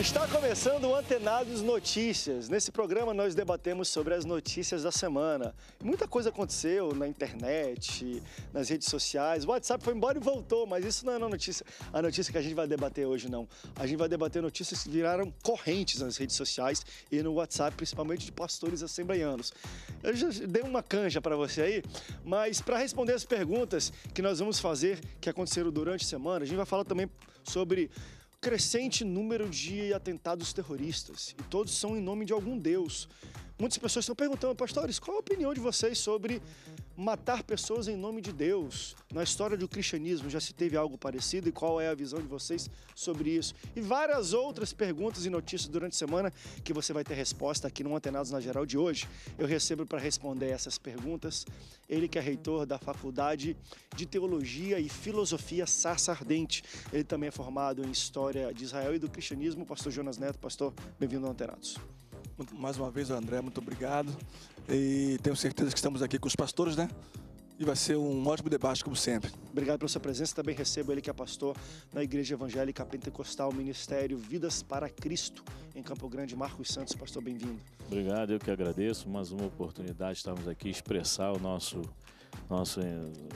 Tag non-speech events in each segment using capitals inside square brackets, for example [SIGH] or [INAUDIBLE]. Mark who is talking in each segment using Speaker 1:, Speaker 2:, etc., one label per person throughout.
Speaker 1: Está começando o Antenados Notícias. Nesse programa nós debatemos sobre as notícias da semana. Muita coisa aconteceu na internet, nas redes sociais. O WhatsApp foi embora e voltou, mas isso não é a notícia, a notícia que a gente vai debater hoje não. A gente vai debater notícias que viraram correntes nas redes sociais e no WhatsApp, principalmente de pastores assembleianos. Eu já dei uma canja para você aí, mas para responder as perguntas que nós vamos fazer que aconteceram durante a semana, a gente vai falar também sobre crescente número de atentados terroristas, e todos são em nome de algum deus, Muitas pessoas estão perguntando, pastores, qual a opinião de vocês sobre matar pessoas em nome de Deus? Na história do cristianismo já se teve algo parecido e qual é a visão de vocês sobre isso? E várias outras perguntas e notícias durante a semana que você vai ter resposta aqui no Antenados na Geral de hoje. Eu recebo para responder essas perguntas ele que é reitor da Faculdade de Teologia e Filosofia Sarsa Ardente. Ele também é formado em História de Israel e do Cristianismo. Pastor Jonas Neto, pastor, bem-vindo ao Antenados mais uma vez, André, muito obrigado. E tenho certeza que estamos aqui com os pastores, né? E vai ser um ótimo debate, como sempre. Obrigado pela sua presença. Também recebo ele que é pastor na Igreja Evangélica Pentecostal, Ministério Vidas para Cristo, em Campo Grande. Marcos Santos, pastor, bem-vindo.
Speaker 2: Obrigado, eu que agradeço. Mais uma oportunidade de estarmos aqui expressar o nosso nosso eh,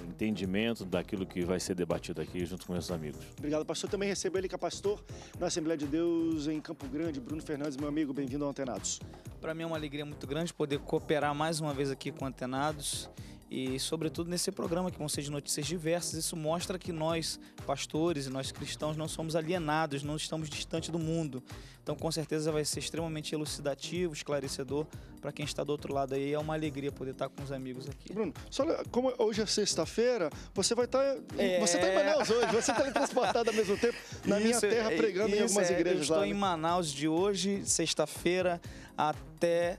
Speaker 2: entendimento daquilo que vai ser debatido aqui junto com meus amigos.
Speaker 1: Obrigado, pastor. Também recebo ele, que é pastor na Assembleia de Deus em Campo Grande. Bruno Fernandes, meu amigo, bem-vindo ao Antenados. Para mim
Speaker 3: é uma alegria muito grande poder cooperar mais uma vez aqui com o Antenados e sobretudo nesse programa que vão ser de notícias diversas, isso mostra que nós, pastores e nós cristãos, não somos alienados, não estamos distante do mundo. Então, com certeza vai ser extremamente elucidativo, esclarecedor para quem está do outro lado aí. É uma alegria poder estar com os amigos aqui.
Speaker 1: Bruno, só, como hoje é sexta-feira, você vai estar tá-, é... você está em Manaus hoje, você está transportado ao mesmo tempo na isso, minha terra é, pregando isso, em algumas é, igrejas eu estou em né?
Speaker 3: Manaus de hoje, sexta-feira, até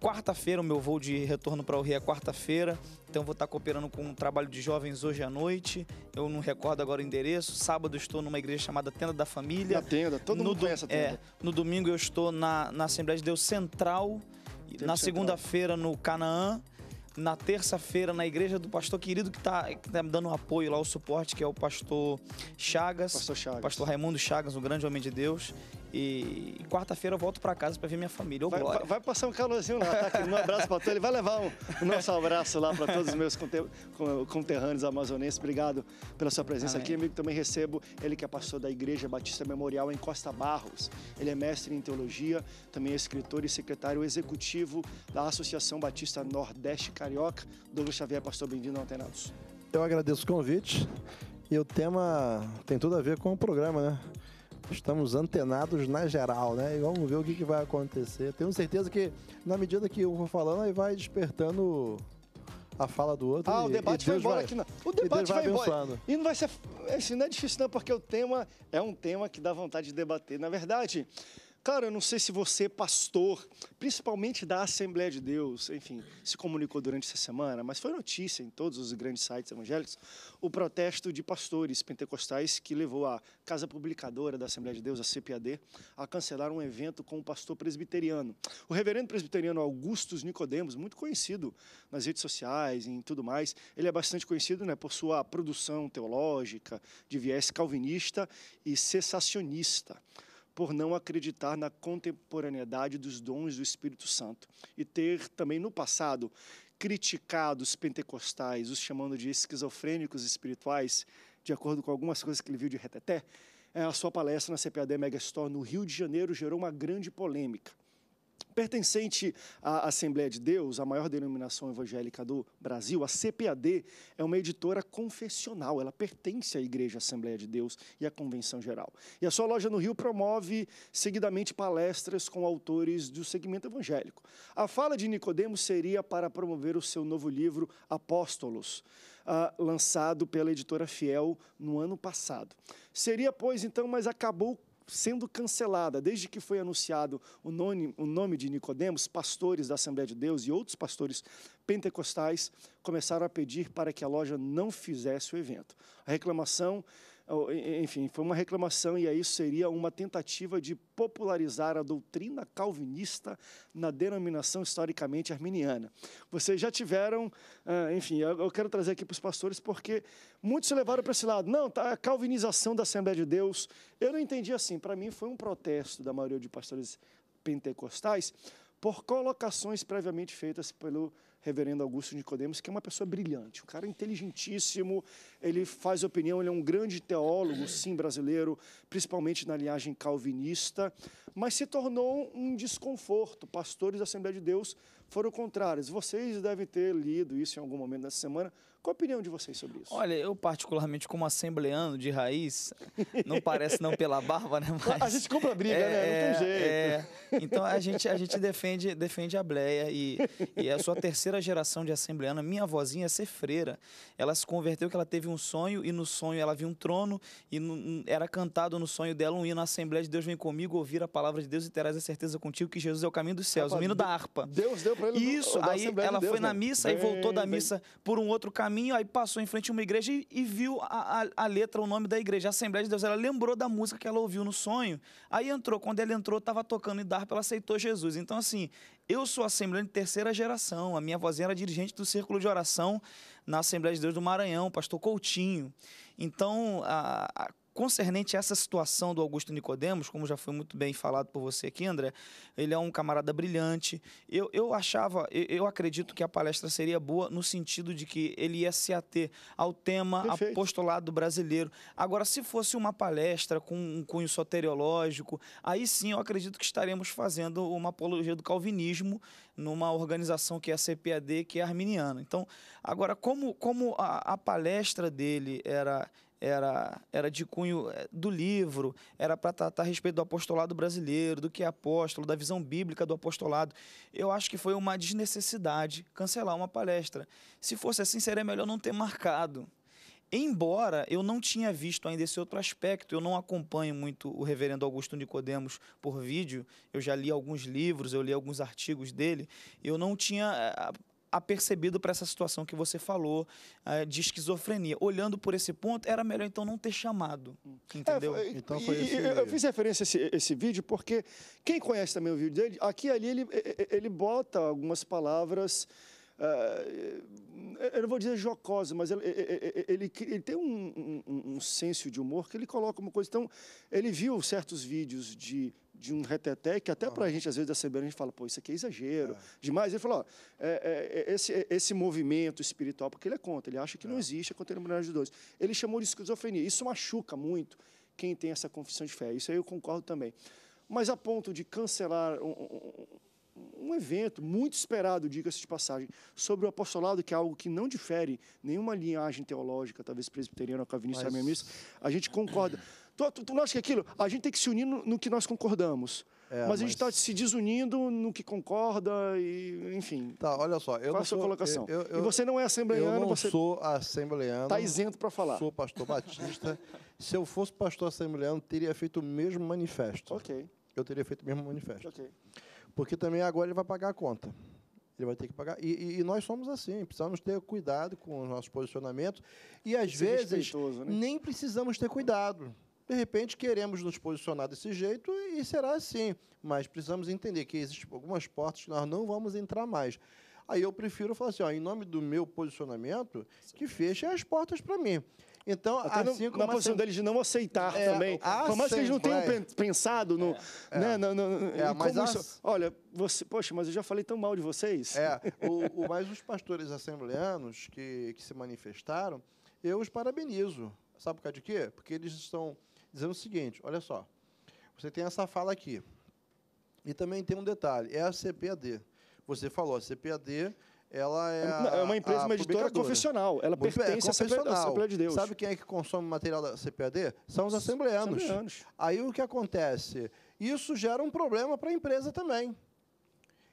Speaker 3: quarta-feira, o meu voo de retorno para o Rio é quarta-feira, então vou estar tá cooperando com um trabalho de jovens hoje à noite. Eu não recordo agora o endereço. Sábado estou numa igreja chamada Tenda da Família. Na tenda, todo no mundo conhece a tenda. É, no domingo eu estou na, na Assembleia de Deus Central, Tempo na segunda-feira no Canaã. Na terça-feira, na igreja do pastor querido que está tá me dando um apoio lá, o suporte, que é o pastor Chagas. Pastor Chagas. Pastor Raimundo Chagas, um grande homem de Deus. E, e quarta-feira eu volto para casa para ver minha família. Ô, vai, vai,
Speaker 1: vai, passar um calorzinho lá, tá? Um abraço para todos. Ele vai levar um, o nosso abraço lá para todos os meus conterrâneos amazonenses. Obrigado pela sua presença Amém. aqui, amigo. Também recebo ele que é pastor da Igreja Batista Memorial em Costa Barros. Ele é mestre em teologia, também é escritor e secretário executivo da Associação Batista Nordeste Carioca. Douglas Xavier, pastor, bem-vindo ao Antenados.
Speaker 4: Eu agradeço o convite e o tema tem tudo a ver com o programa, né? estamos antenados na geral, né? E vamos ver o que, que vai acontecer. Tenho certeza que, na medida que eu vou falando, aí vai despertando a fala do outro. Ah, e, o debate vai embora vai, aqui. Não. O debate vai, vai embora.
Speaker 1: E não vai ser. Assim, não
Speaker 4: é difícil, não, porque o tema é um
Speaker 1: tema que dá vontade de debater. Na é verdade. Cara, eu não sei se você, pastor, principalmente da Assembleia de Deus, enfim, se comunicou durante essa semana, mas foi notícia em todos os grandes sites evangélicos o protesto de pastores pentecostais que levou a Casa Publicadora da Assembleia de Deus, a CPAD, a cancelar um evento com o um pastor presbiteriano. O reverendo presbiteriano Augustus Nicodemos, muito conhecido nas redes sociais e tudo mais, ele é bastante conhecido né, por sua produção teológica de viés calvinista e cessacionista por não acreditar na contemporaneidade dos dons do Espírito Santo e ter também no passado criticado os pentecostais, os chamando de esquizofrênicos espirituais, de acordo com algumas coisas que ele viu de reteté, a sua palestra na CPAD Megastore no Rio de Janeiro gerou uma grande polêmica. Pertencente à Assembleia de Deus, a maior denominação evangélica do Brasil, a CPAD é uma editora confessional, ela pertence à Igreja Assembleia de Deus e à Convenção Geral. E a sua loja no Rio promove seguidamente palestras com autores do segmento evangélico. A fala de Nicodemos seria para promover o seu novo livro Apóstolos. Ah, lançado pela editora Fiel no ano passado. Seria, pois, então, mas acabou sendo cancelada desde que foi anunciado o nome, o nome de Nicodemos, pastores da Assembleia de Deus e outros pastores pentecostais começaram a pedir para que a loja não fizesse o evento. A reclamação enfim, foi uma reclamação, e aí seria uma tentativa de popularizar a doutrina calvinista na denominação historicamente arminiana. Vocês já tiveram, ah, enfim, eu quero trazer aqui para os pastores, porque muitos se levaram para esse lado. Não, tá, a calvinização da Assembleia de Deus, eu não entendi assim. Para mim foi um protesto da maioria de pastores pentecostais, por colocações previamente feitas pelo reverendo Augusto Nicodemos, que é uma pessoa brilhante, um cara inteligentíssimo, ele faz opinião, ele é um grande teólogo, sim, brasileiro, principalmente na linhagem calvinista, mas se tornou um desconforto. Pastores da Assembleia de Deus foram contrários. Vocês devem ter lido isso em algum momento dessa semana, qual a opinião de vocês sobre isso?
Speaker 3: Olha, eu particularmente como assembleano de raiz, não parece não pela barba, né? [LAUGHS] Mas a gente compra briga, é, né? Não tem é, é, jeito. É, então a gente, a gente defende, defende a bleia e, e a sua terceira geração de assembleano, minha vozinha é ser freira. Ela se converteu que ela teve um sonho e no sonho ela viu um trono e no, era cantado no sonho dela um hino, a Assembleia de Deus vem comigo ouvir a palavra de Deus e terás a certeza contigo que Jesus é o caminho dos céus, Rapaz, o hino da harpa. Deus deu para ele Isso, aí ela Deus, foi né? na missa bem, e voltou da missa bem. por um outro caminho caminho, aí passou em frente a uma igreja e, e viu a, a, a, letra, o nome da igreja, a Assembleia de Deus. Ela lembrou da música que ela ouviu no sonho, aí entrou. Quando ela entrou, estava tocando e Dar ela aceitou Jesus. Então, assim, eu sou assembleia de terceira geração. A minha vozinha era dirigente do Círculo de Oração na Assembleia de Deus do Maranhão, pastor Coutinho. Então, a, a concernente a essa situação do Augusto Nicodemos, como já foi muito bem falado por você aqui, André, ele é um camarada brilhante. Eu, eu achava, eu, eu acredito que a palestra seria boa no sentido de que ele ia se ater ao tema Perfeito. apostolado brasileiro. Agora, se fosse uma palestra com um cunho soteriológico, aí sim eu acredito que estaremos fazendo uma apologia do calvinismo numa organização que é a CPAD, que é arminiana. Então, agora, como, como a, a palestra dele era era, era de cunho eh, do livro, era para tratar tá, tá a respeito do apostolado brasileiro, do que é apóstolo, da visão bíblica do apostolado. Eu acho que foi uma desnecessidade cancelar uma palestra. Se fosse assim, seria melhor não ter marcado. Embora eu não tinha visto ainda esse outro aspecto, eu não acompanho muito o reverendo Augusto Nicodemos por vídeo, eu já li alguns livros, eu li alguns artigos dele, eu não tinha eh, apercebido para essa situação que você falou uh, de esquizofrenia. Olhando por esse ponto, era melhor então não ter chamado, hum.
Speaker 1: entendeu? É, então foi esse... Eu fiz referência a esse, esse, vídeo porque quem conhece também o vídeo dele, aqui e ali ele, ele bota algumas palavras... Uh, eu não vou dizer jocosa, mas ele, ele, ele tem um, um, um senso de humor que ele coloca uma coisa. Então, ele viu certos vídeos de de um reteté que até ah. para a gente, às vezes, da Assembleia, a gente fala, pô, isso aqui é exagero, é. demais. Ele falou, ó, é, é, é, esse, esse movimento espiritual, porque ele é contra, ele acha que não é. existe a contemporânea de dois. Ele chamou de esquizofrenia. Isso machuca muito quem tem essa confissão de fé. Isso aí eu concordo também. Mas a ponto de cancelar um, um, um evento muito esperado, diga-se de passagem, sobre o apostolado, que é algo que não difere nenhuma linhagem teológica, talvez presbiteriana ou calvinista, Mas... a gente concorda. Tu, tu, tu não acha que é aquilo? A gente tem que se unir no, no que nós concordamos. É, mas, mas, a gente está se desunindo no que concorda
Speaker 4: e, enfim. Tá, olha só. Eu Qual a sua sou, colocação? Eu, eu, e você não é assembleiano. Eu não você... sou assembleiano. Está isento para falar. Sou pastor batista. [LAUGHS] Se eu fosse pastor assembleiano, teria feito o mesmo manifesto. Ok. Eu teria feito o mesmo manifesto. Ok. Porque também agora ele vai pagar a conta. Ele vai ter que pagar. E, e, e nós somos assim, precisamos ter cuidado com os nossos posicionamentos. E às Ser vezes, né? nem precisamos ter cuidado de repente queremos nos posicionar desse jeito e será assim, mas precisamos entender que existem algumas portas que nós não vamos entrar mais. Aí eu prefiro falar assim, ó, em nome do meu posicionamento, que feche as portas para mim. Então, Até assim no, como. Na posição deles de não aceitar é, também. Ah, por mais que eles não
Speaker 1: tenham pensado no. É, é, né, no, no, é, mas isso,
Speaker 4: Olha, você, poxa, mas eu já falei tão mal de vocês. É, o, o, mas os pastores assembleanos que, que se manifestaram, eu os parabenizo. Sabe por causa de quê? Porque eles estão dizendo o seguinte: olha só, você tem essa fala aqui. E também tem um detalhe, é a CPAD. Você falou, a CPAD ela é, é uma é empresa, uma editora confessional. Ela Muito é pertence é, confessional. Assembleia de Deus. Sabe quem é que consome material da CPAD? São os assembleanos. assembleanos. Aí o que acontece? Isso gera um problema para a empresa também.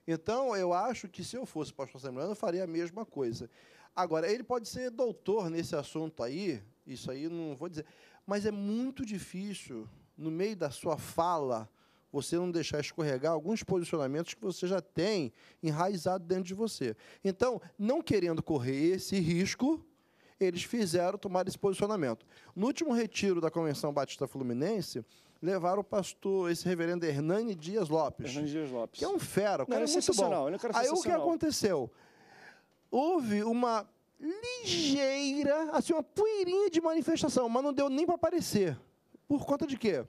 Speaker 4: Então, eu acho que se eu fosse pastor assembleano, eu faria a mesma coisa. Agora, ele pode ser doutor nesse assunto aí, isso aí não vou dizer. Mas é muito difícil, no meio da sua fala, você não deixar escorregar alguns posicionamentos que você já tem enraizado dentro de você. Então, não querendo correr esse risco, eles fizeram tomar esse posicionamento. No último retiro da Convenção Batista Fluminense, levaram o pastor, esse reverendo Hernani Dias Lopes. Hernani Dias Lopes. Que é um fera, o cara não, é, é muito bom. É Aí o que aconteceu? Houve uma ligeira, assim, uma poeirinha de manifestação, mas não deu nem para aparecer. Por conta de quê?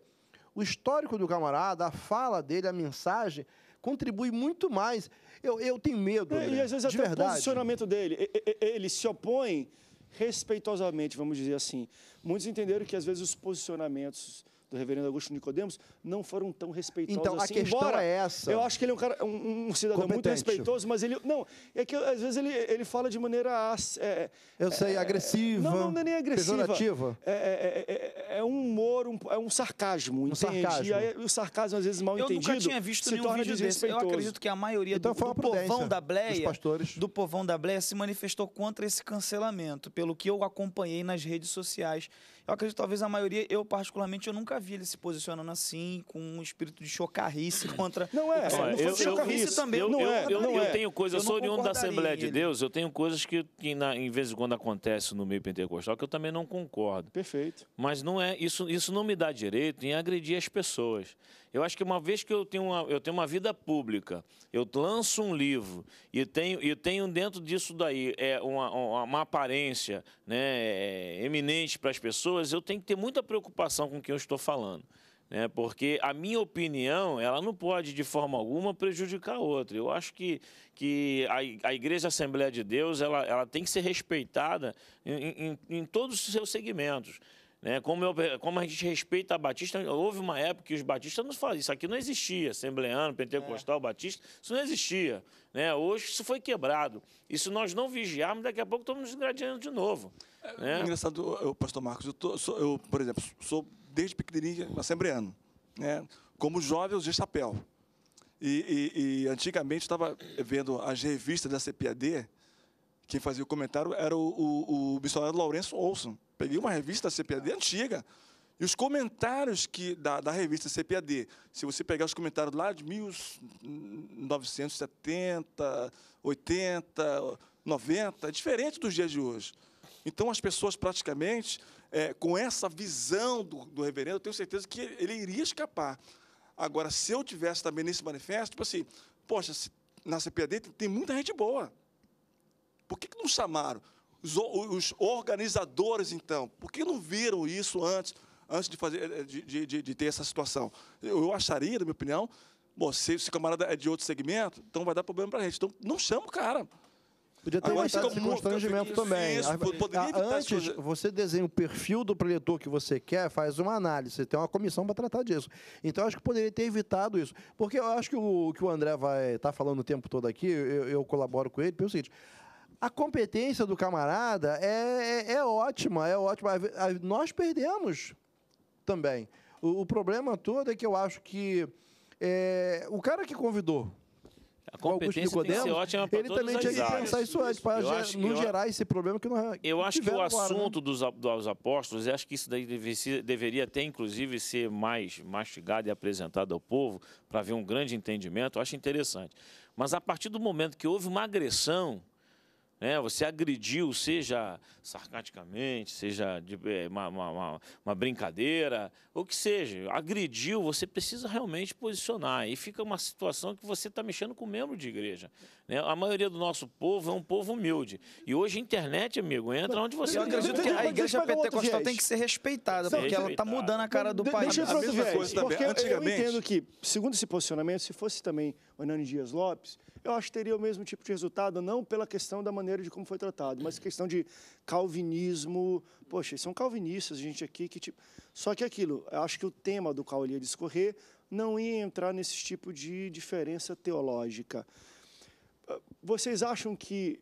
Speaker 4: O histórico do camarada, a fala dele, a mensagem, contribui muito mais. Eu, eu tenho medo. É, e às vezes até verdade. o posicionamento
Speaker 1: dele. Ele se opõe respeitosamente, vamos dizer assim. Muitos entenderam que às vezes os posicionamentos do reverendo Augusto Nicodemos, não foram tão respeitosos então, assim. Então, a questão Embora, é essa. Eu acho que ele é um, cara, um, um cidadão Competente. muito respeitoso, mas ele... Não, é que às vezes ele, ele fala de maneira... É, eu sei, é, agressiva. Não, não é nem agressiva. Pejorativa. É é, é, é, é, um humor, um, é um sarcasmo, um entende? Sarcasmo. E aí, o sarcasmo, às vezes, mal eu entendido, nunca tinha visto se vídeo desse. Eu acredito que a maioria então, do, do povão da Bleia...
Speaker 3: Do povão da Bleia se manifestou contra esse cancelamento, pelo que eu acompanhei nas redes sociais eu acredito talvez a maioria, eu particularmente, eu nunca vi ele se posicionando assim, com um espírito de chocarrice [LAUGHS] contra. Não é, não, eu, eu, chocarrice eu, também. Eu, não eu, é, eu,
Speaker 2: não eu é. tenho coisas, eu sou oriundo da Assembleia de Deus, eu tenho coisas que, que na, em vez quando acontece no meio pentecostal, que eu também não concordo. Perfeito. Mas não é, isso, isso não me dá direito em agredir as pessoas. Eu acho que uma vez que eu tenho uma, eu tenho uma vida pública, eu lanço um livro e tenho, e tenho dentro disso daí é uma, uma, uma aparência né, é, eminente para as pessoas, eu tenho que ter muita preocupação com o que eu estou falando. Né, porque a minha opinião ela não pode, de forma alguma, prejudicar outra. Eu acho que, que a, a Igreja Assembleia de Deus ela, ela tem que ser respeitada em, em, em todos os seus segmentos. Né? Como, eu, como a gente respeita a Batista, houve uma época que os batistas nos faziam. Isso aqui não existia. Assembleano, pentecostal, é. batista, isso não existia. Né? Hoje isso foi quebrado. E se nós não vigiarmos, daqui a pouco estamos nos de novo.
Speaker 5: É, né? É engraçado, eu, pastor Marcos, eu, tô, sou, eu, por exemplo, sou desde pequenininho assembleano. Né? Como jovem, eu usei chapéu. E, e, e antigamente estava vendo as revistas da CPAD, quem fazia o comentário era o, o, o missionário Lourenço Olson Peguei uma revista CPAD antiga. E os comentários que, da, da revista CPAD, se você pegar os comentários lá de 1970, 80, 90, é diferente dos dias de hoje. Então, as pessoas praticamente, é, com essa visão do, do reverendo, eu tenho certeza que ele iria escapar. Agora, se eu tivesse também nesse manifesto, tipo assim, poxa, na CPAD tem, muita gente boa. Por que, que não chamaram? os, organizadores, então, por que não viram isso antes, antes de, fazer, eh, de, de, de ter essa situação? Eu, acharia, na minha opinião, bom, se esse camarada é de outro segmento, então vai dar problema para a gente. Então, não chama o cara. Podia ter Agora, evitado constrangimento também. Isso, ah, ah, Antes,
Speaker 4: você desenha o perfil do preletor que você quer, faz uma análise, você tem uma comissão para tratar disso. Então, acho que poderia ter evitado isso. Porque eu acho que o que o André vai estar tá falando o tempo todo aqui, eu, eu colaboro com ele, pelo seguinte a competência do camarada é, é, é ótima, é ótima. Nós perdemos também. O, o, problema todo é que eu acho que é, o cara que convidou
Speaker 2: a competência Nicodemos, tem que ser ótima para Ele também tinha que pensar isso antes, para não gerar
Speaker 4: esse problema que não é, Eu acho que o assunto
Speaker 2: agora, né? dos, apóstolos, acho que isso daí deve, deveria até, inclusive, ser mais mastigado e apresentado ao povo, para ver um grande entendimento, eu acho interessante. Mas a partir do momento que houve uma agressão, né? Você agrediu, seja sarcasticamente, seja de, é, uma, uma, uma, brincadeira, ou que seja, agrediu, você precisa realmente posicionar. E fica uma situação que você está mexendo com membro de igreja. Né? A maioria do nosso povo é um povo humilde. E hoje a internet, amigo, entra onde você... Eu que a igreja pentecostal tem que
Speaker 3: ser respeitada, porque ela está mudando a cara do de, país. Deixa eu a mesma viés, coisa
Speaker 1: também. Antigamente... Eu entendo que, segundo esse posicionamento, se fosse também o Hernani Dias Lopes, eu acho que teria o mesmo tipo de resultado, não pela questão da maneira de como foi tratado, mas questão de calvinismo. Poxa, são calvinistas, gente aqui que tipo. Só que aquilo, eu acho que o tema do qual ele ia discorrer não ia entrar nesse tipo de diferença teológica. Vocês acham que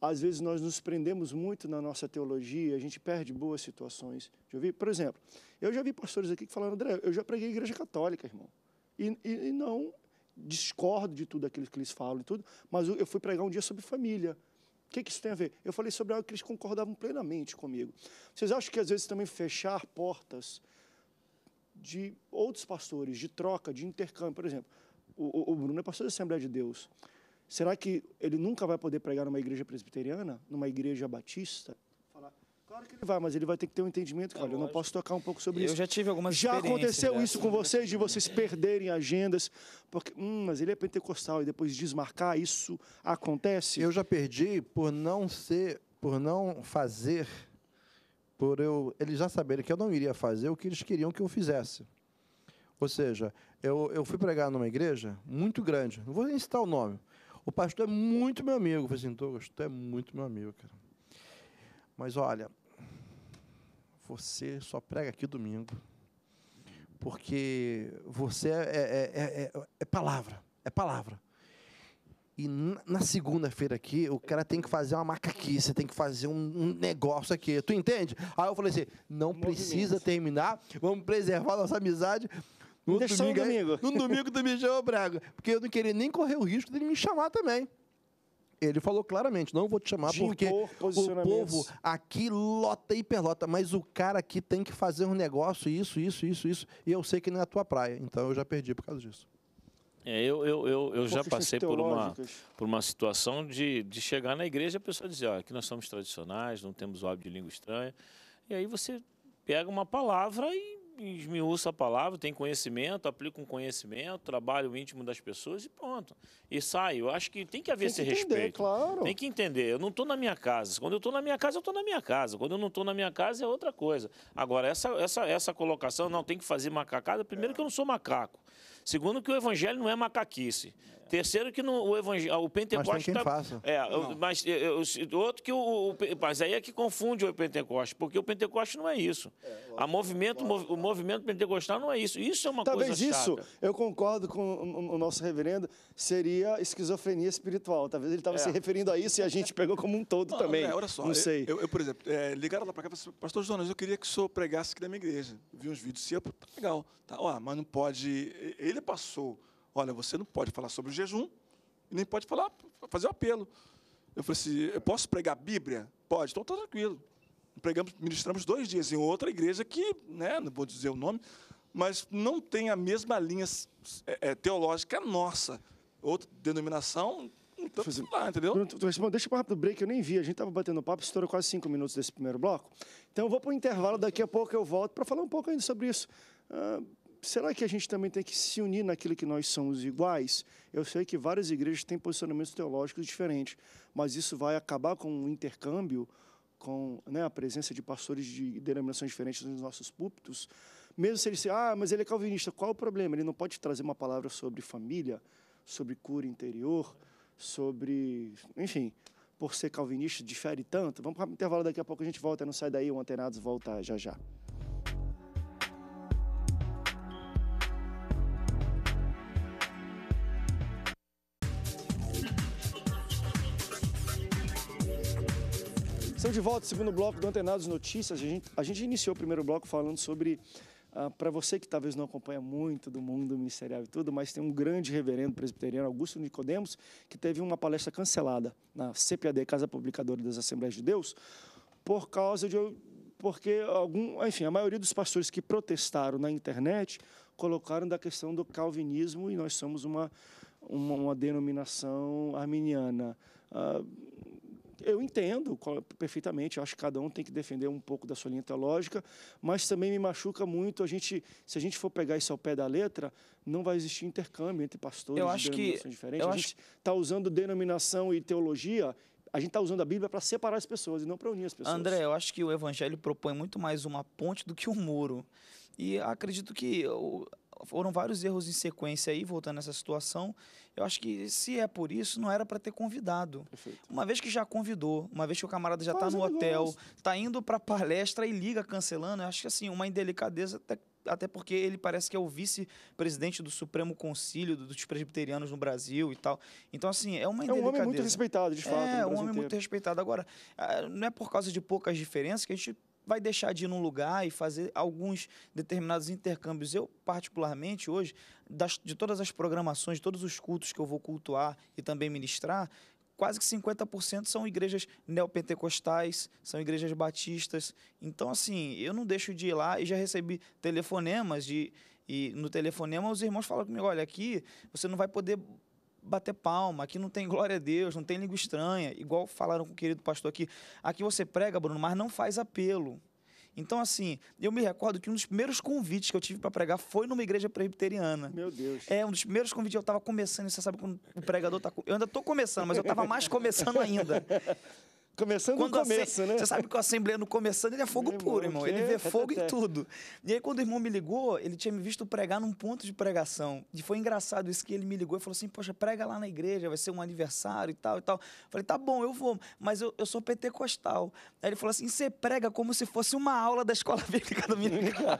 Speaker 1: às vezes nós nos prendemos muito na nossa teologia, a gente perde boas situações. Já vi, por exemplo, eu já vi pastores aqui que falaram, André, eu já preguei igreja católica, irmão. E, e, e não discordo de tudo aquilo que eles falam e tudo, mas eu fui pregar um dia sobre família. O que, que isso tem a ver? Eu falei sobre algo que eles concordavam plenamente comigo. Vocês acham que às vezes também fechar portas de outros pastores, de troca, de intercâmbio, por exemplo, o, o Bruno é pastor da Assembleia de Deus. Será que ele nunca vai poder pregar numa igreja presbiteriana, numa igreja batista? claro que ele vai, mas ele vai ter que ter um entendimento. Olha, é eu não posso tocar um pouco sobre eu isso. Eu já tive algumas Já aconteceu isso assim. com vocês, de vocês perderem agendas, porque, hum, mas ele é pentecostal e depois desmarcar, isso
Speaker 4: acontece? Eu já perdi por não ser, por não fazer, por eu, eles já saberem que eu não iria fazer o que eles queriam que eu fizesse. Ou seja, eu, eu fui pregar numa igreja muito grande, não vou nem citar o nome, o pastor é muito meu amigo. Eu falei assim, Douglas, tu é muito meu amigo, cara. Mas olha, você só prega aqui domingo. Porque você é, é, é, é palavra. É palavra. E na segunda-feira aqui, o cara tem que fazer uma macaquice, você tem que fazer um, negócio aqui. Tu entende? Aí eu falei assim: não precisa terminar, vamos preservar nossa amizade. É- no domingo, um domingo. Aí, é no domingo Braga. Porque eu não queria nem correr o risco dele me chamar também. Ele falou claramente, não vou te chamar de porque o povo aqui lota e perlota, mas o cara aqui tem que fazer um negócio, isso, isso, isso, isso, e eu sei que não é a tua praia, então eu já perdi por causa disso.
Speaker 2: É, eu, eu, eu, eu já passei por uma, por uma situação de, de chegar na igreja e a pessoa dizer, ó, aqui nós somos tradicionais, não temos o hábito de língua estranha, e aí você pega uma palavra e esmiuça a palavra, tem conhecimento, aplica um conhecimento, trabalha o íntimo das pessoas e pronto. E sai. Eu acho que tem que haver tem que esse entender, respeito. Claro. Tem que entender. Eu não estou na minha casa. Quando eu estou na minha casa, eu estou na minha casa. Quando eu não estou na minha casa, é outra coisa. Agora, essa, essa, essa colocação, não, tem que fazer macacada. Primeiro é. que eu não sou macaco. Segundo, que o evangelho não é macaquice. Terceiro, que no, o, evangelho, o Pentecoste. Mas tem tá, é, não. mas é, é, eu, eu, outro que o, o, Mas aí é que confunde o Pentecoste, porque o Pentecoste não é isso. É, movimento, o movimento pentecostal não é isso. Isso é uma Talvez coisa. Talvez isso,
Speaker 1: eu concordo com o, nosso reverendo, seria esquizofrenia espiritual. Talvez ele estava é. se referindo a isso e a gente pegou como um todo não, também. É, olha só, não sei.
Speaker 5: Eu, eu por exemplo, é, ligaram lá para cá e falaram assim, Pastor Jonas, eu queria que o senhor pregasse aqui da minha igreja. Vi uns vídeos seus, tá legal. Tá, ó, mas não pode ele passou, olha, você não pode falar sobre o jejum, nem pode falar, fazer o um apelo. Eu falei assim, eu posso pregar a Bíblia? Pode, então está tranquilo. Pregamos, ministramos dois dias em outra igreja que, né, não vou dizer o nome, mas não tem a mesma linha é, é teológica nossa. Outra denominação, então,
Speaker 1: fazendo lá, entendeu? Bruno, tu, deixa para rápido break, eu nem vi. A gente estava batendo papo, estourou quase cinco minutos desse primeiro bloco. Então eu vou para o intervalo, daqui a pouco eu volto para falar um pouco ainda sobre isso. Uh, será que a gente também tem que se unir naquilo que nós somos iguais? Eu sei que várias igrejas têm posicionamentos teológicos diferentes, mas isso vai acabar com o intercâmbio, com né, a presença de pastores de denominações diferentes nos nossos púlpitos. Mesmo se ele disser, ah, mas ele é calvinista, qual o problema? Ele não pode trazer uma palavra sobre família, sobre cura interior, sobre. Enfim, por ser calvinista, difere tanto. Vamos para o intervalo daqui a pouco, a gente volta, não sai daí, o Antenados volta já já. Estamos de volta segundo bloco do Antenados Notícias. A gente, a gente iniciou o primeiro bloco falando sobre, ah, para você que talvez não acompanha muito do mundo ministerial e tudo, mas tem um grande reverendo presbiteriano, Augusto Nicodemos, que teve uma palestra cancelada na CPAD, Casa Publicadora das Assembleias de Deus, por causa de porque algum, enfim, a maioria dos pastores que protestaram na internet colocaram da questão do calvinismo e nós somos uma uma, uma denominação arminiana. Uh, eu entendo perfeitamente, acho que cada um tem que defender um pouco da sua linha teológica, mas também me machuca muito a gente, se a gente for pegar isso ao pé da letra, não vai existir intercâmbio entre pastores eu acho de denominações que, diferentes. Eu a gente está usando denominação e teologia a gente está usando a Bíblia para separar as pessoas e não para unir as pessoas. André,
Speaker 3: eu acho que o Evangelho propõe muito mais uma ponte do que um muro. E acredito que foram vários erros em sequência aí, voltando nessa situação, eu acho que se é por isso, não era para ter convidado. Perfeito. Uma vez que já convidou, uma vez que o camarada já está no hotel, está indo para palestra e liga cancelando, eu acho que assim, uma indelicadeza até até porque ele parece que é o vice-presidente do Supremo Concílio dos Presbiterianos no Brasil e tal. Então, assim, é uma indelicadeza. É um homem muito respeitado, de fato. É, um homem inteiro. muito respeitado. Agora, ah, não é por causa de poucas diferenças que a gente vai deixar de ir num lugar e fazer alguns determinados intercâmbios. Eu, particularmente, hoje, das, de todas as programações, de todos os cultos que eu vou cultuar e também ministrar, quase que 50% são igrejas neopentecostais, são igrejas batistas. Então, assim, eu não deixo de ir lá e já recebi telefonemas de. E no telefonema os irmãos falam comigo, olha, aqui você não vai poder bater palma, aqui não tem glória a Deus, não tem língua estranha, igual falaram com o querido pastor aqui. Aqui você prega, Bruno, mas não faz apelo. Então, assim, eu me recordo que um dos primeiros convites que eu tive para pregar foi numa igreja presbiteriana. Meu Deus. É, um dos primeiros convites. Eu estava começando, você sabe quando o pregador está. Eu ainda estou começando, mas eu estava mais começando ainda. Começando quando no começo, né? Você sabe que o no começando, ele é fogo irmão, puro, irmão. Ele vê é, tá, fogo é, em tá, tá. tudo. E aí, quando o irmão me ligou, ele tinha me visto pregar num ponto de pregação. E foi engraçado isso que ele me ligou e falou assim: Poxa, prega lá na igreja, vai ser um aniversário e tal e tal. falei, tá bom, eu vou, mas eu, eu sou pentecostal. Aí ele falou assim: você prega como se fosse uma aula da escola [LAUGHS] bíblica dominical.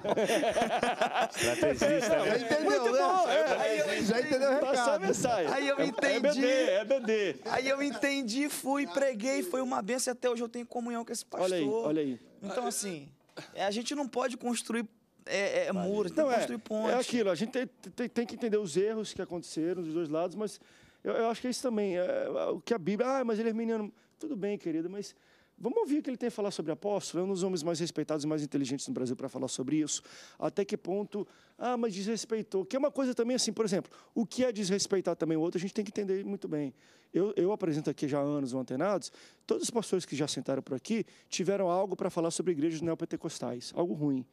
Speaker 2: Estrategista,
Speaker 3: né? Já Entendeu? Muito né? bom. É, aí eu, já entendeu o recado. a mensagem. Aí eu é entendi. É, é BD, é BD. Aí eu entendi, fui, preguei, foi uma benção e até hoje eu tenho comunhão com esse pastor. Olha aí, olha aí. Então, assim, é, a gente não pode construir é, é muro, não, tem é, construir ponte. É aquilo, a
Speaker 1: gente tem, tem, tem, que entender os erros que aconteceram dos dois lados, mas eu, eu acho que é isso também. É, o que a Bíblia. Ah, mas ele é menino, Tudo bem, querido, mas Vamos ouvir o que ele tem a falar sobre apóstolo? É um dos homens mais respeitados e mais inteligentes no Brasil para falar sobre isso. Até que ponto? Ah, mas desrespeitou. Que é uma coisa também assim, por exemplo, o que é desrespeitar também o outro, a gente tem que entender muito bem. Eu, eu apresento aqui já há anos o Antenados, todos os pastores que já sentaram por aqui tiveram algo para falar sobre igrejas neopentecostais, algo ruim.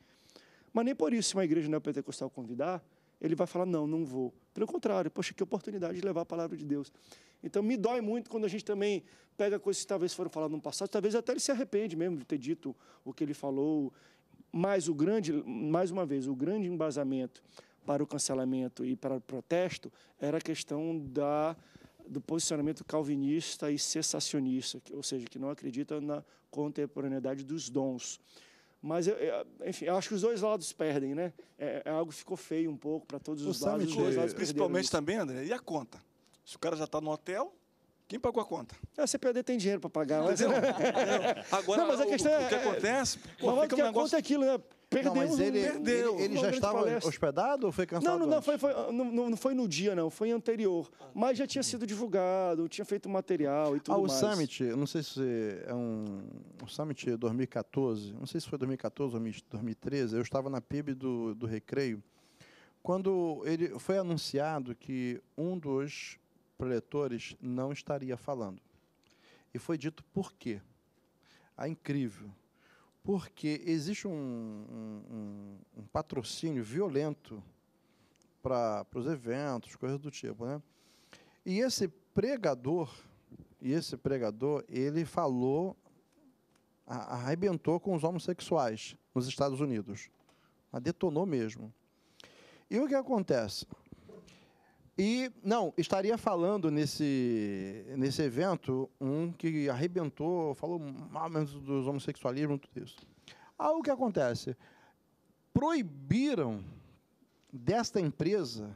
Speaker 1: Mas nem por isso, se uma igreja neopentecostal convidar, ele vai falar: não, não vou. Pelo contrário, poxa, que oportunidade de levar a palavra de Deus. Então me dói muito quando a gente também pega coisas que talvez foram faladas no passado, talvez até ele se arrepende mesmo de ter dito o que ele falou. Mas o grande, mais uma vez, o grande embasamento para o cancelamento e para o protesto era a questão da do posicionamento calvinista e cessacionista, ou seja, que não acredita na contemporaneidade dos dons. Mas, eu, eu, enfim, eu acho que os dois lados perdem, né? É, é algo que ficou feio um pouco para todos os lados, os dois lados. Principalmente
Speaker 5: também, André, e a conta? Se o cara já está no
Speaker 1: hotel, quem pagou a conta? É, você perder tem dinheiro para pagar. Mas... Né? Agora, não, mas a questão o, é, o que acontece...
Speaker 4: É, Pô, mas que um negócio... conta é aquilo, né? Perdeu, não, mas ele, perdeu. Ele, ele já estava palestra. hospedado ou foi cancelado? Não, não, não
Speaker 1: foi, foi, não, não foi no dia, não, foi anterior. Ah, mas já tinha sido divulgado, tinha feito material e ah, tudo ah, o mais. Summit,
Speaker 4: não sei se é um. O Summit 2014, não sei se foi 2014 ou 2013, eu estava na PIB do, do Recreio, quando ele foi anunciado que um dos preletores não estaria falando. E foi dito por quê. a ah, incrível porque existe um, um, um patrocínio violento para os eventos, coisas do tipo, né? E esse pregador, e esse pregador, ele falou, arrebentou com os homossexuais nos Estados Unidos, detonou mesmo. E o que acontece? E, não, estaria falando nesse, nesse evento um que arrebentou, falou mal menos dos homossexualismo, tudo isso. Aí o que acontece? Proibiram desta empresa,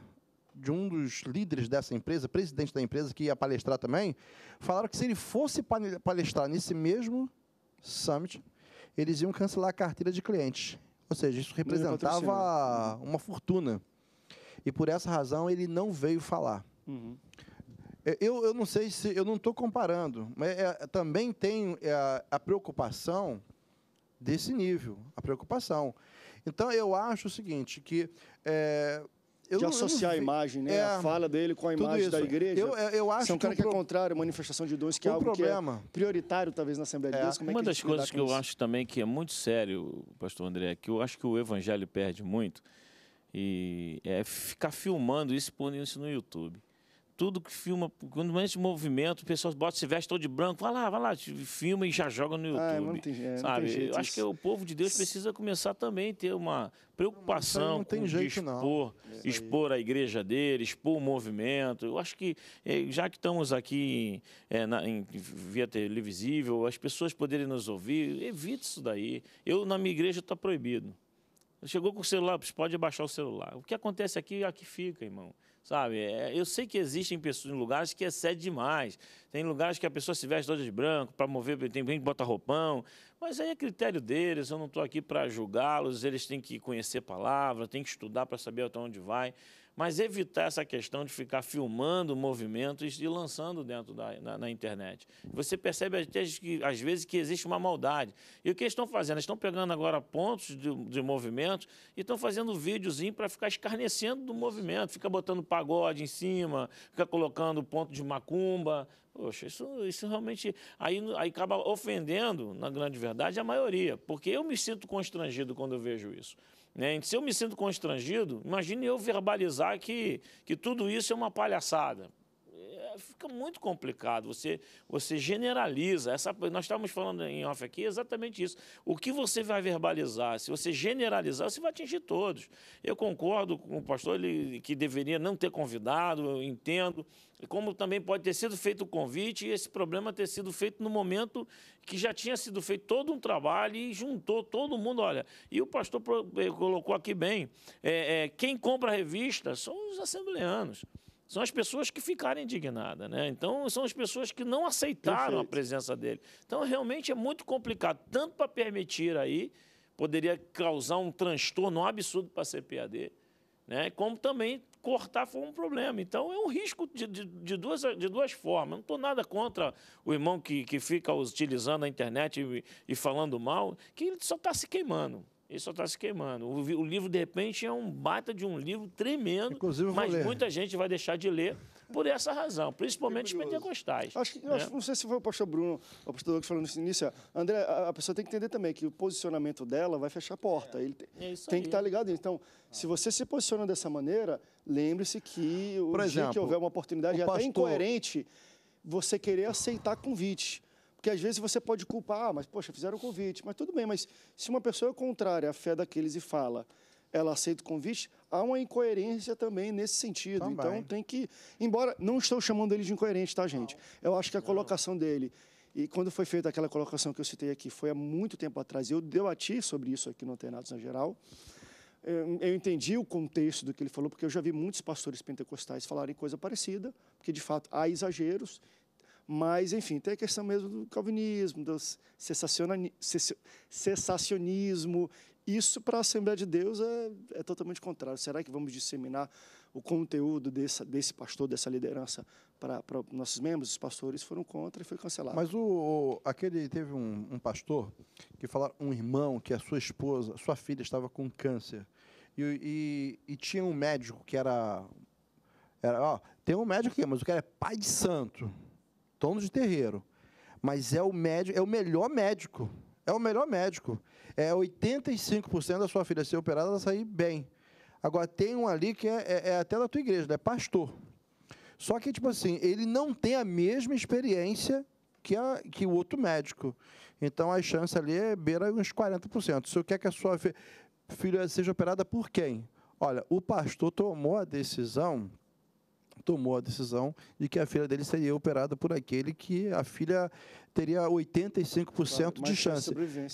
Speaker 4: de um dos líderes dessa empresa, presidente da empresa, que ia palestrar também, falaram que se ele fosse palestrar nesse mesmo summit, eles iam cancelar a carteira de clientes. Ou seja, isso representava uma fortuna e por essa razão ele não veio falar. Uhum. Eu, eu não sei se. Eu não estou comparando, mas é, é também tem é, a, a preocupação desse nível a preocupação. Então, eu acho o seguinte: que. É,
Speaker 2: eu de não, associar eu não, a imagem, né? É, a fala dele com a imagem isso. da igreja. Eu, é,
Speaker 1: eu acho que, cara que é
Speaker 4: contrário, manifestação
Speaker 1: de dois que é algo problema. que é prioritário, talvez, na Assembleia de Deus. Como Uma das coisas que isso? eu acho
Speaker 2: também que é muito sério, pastor André, que eu acho que o evangelho perde muito, e é ficar filmando isso e pondo isso no YouTube. Tudo que filma, quando esse movimento, pessoas bota se veste todo de branco, vai lá, vai lá, filma e já joga no ah, YouTube. Ah, não
Speaker 1: tem, é, sabe? Não tem jeito, Eu acho que o
Speaker 2: povo de Deus precisa começar também a ter uma preocupação não, com jeito, expor, expor a igreja dele, expor o movimento. Eu acho que, é, já que estamos aqui é, na, em, via televisível, as pessoas poderem nos ouvir, evite isso daí. Eu, na minha igreja, está proibido. Chegou com o celular, pode baixar o celular. O que acontece aqui, aqui fica, irmão. Sabe? É, eu sei que existem pessoas, em lugares que excede demais. Tem lugares que a pessoa se veste toda de branco para mover, tem bem que bota roupão. Mas aí é critério deles, eu não estou aqui para julgá-los. Eles têm que conhecer a palavra, têm que estudar para saber até onde vai mas evitar essa questão de ficar filmando movimentos e lançando dentro da na, na internet. Você percebe até que, às vezes que existe uma maldade. E o que eles estão fazendo? Eles estão pegando agora pontos de, de movimentos e estão fazendo videozinho para ficar escarnecendo do movimento, fica botando pagode em cima, fica colocando ponto de macumba, Poxa, isso, isso realmente. Aí, aí acaba ofendendo, na grande verdade, a maioria. Porque eu me sinto constrangido quando eu vejo isso. Né? Então, se eu me sinto constrangido, imagine eu verbalizar que, que tudo isso é uma palhaçada fica muito complicado. Você, você generaliza. Essa, nós estávamos falando em off aqui exatamente isso. O que você vai verbalizar, se você generalizar, você vai atingir todos. Eu concordo com o pastor ele, que deveria não ter convidado, eu entendo. Como também pode ter sido feito o convite e esse problema ter sido feito no momento que já tinha sido feito todo um trabalho e juntou todo mundo. Olha, e o pastor eh, colocou aqui bem: é, é, quem compra a revista são os assembleanos são as pessoas que ficaram indignadas, né? Então, são as pessoas que não aceitaram Perfeito. a presença dele. Então, realmente é muito complicado, tanto para permitir aí, poderia causar um transtorno absurdo para a CPAD, né? como também cortar foi um problema. Então, é um risco de, de, de duas, de duas formas. Eu não estou nada contra o irmão que, que fica utilizando a internet e, e falando mal, que ele só está se queimando. Ele só está se queimando. O, o, livro, de repente, é um baita de um livro tremendo, Inclusive, mas muita gente vai deixar de ler por essa razão, principalmente os pentecostais. Acho que, né? acho, não
Speaker 1: sei se foi o pastor Bruno, o pastor Douglas falando no início, André, a, a, pessoa tem que entender também que o posicionamento dela vai fechar a porta. É. Ele é tem que estar tá ligado. Então, ah. se você se posiciona dessa maneira, lembre-se que o por exemplo, dia que houver uma oportunidade, pastor... até incoerente, você querer aceitar convite. Porque às vezes você pode culpar, ah, mas poxa, fizeram o convite, mas tudo bem, mas se uma pessoa é contrária à fé daqueles e fala, ela aceita o convite, há uma incoerência também nesse sentido. Também. Então tem que. Embora. Não estou chamando ele de incoerente, tá, gente? Não. Eu acho que a colocação não. dele. E quando foi feita aquela colocação que eu citei aqui, foi há muito tempo atrás, eu debati sobre isso aqui no Antenados na geral. Eu entendi o contexto do que ele falou, porque eu já vi muitos pastores pentecostais falarem coisa parecida, porque de fato há exageros, mas, enfim, tem a questão mesmo do calvinismo, do cessacionismo. Isso para a Assembleia de Deus é, é, totalmente contrário. Será que vamos disseminar o conteúdo desse, desse pastor, dessa liderança para, nossos membros? Os pastores foram
Speaker 4: contra e foi cancelado. Mas o, aquele teve um, um pastor que falaram, um irmão, que a sua esposa, sua filha estava com câncer. E, e, e tinha um médico que era. era ó, tem um médico aqui, mas o cara é pai de santo dono de terreiro, mas é o médico, é o melhor médico. É o melhor médico. É 85% da sua filha ser operada, ela sair bem. Agora, tem um ali que é, é, é até da tua igreja, é pastor. Só que, tipo assim, ele não tem a mesma experiência que, a, que o outro médico. Então, a chance ali é beira uns 40%. Se eu quer que a sua filha seja operada por quem? Olha, o pastor tomou a decisão tomou a decisão de que a filha dele seria operada por aquele que a filha teria 85% de chance.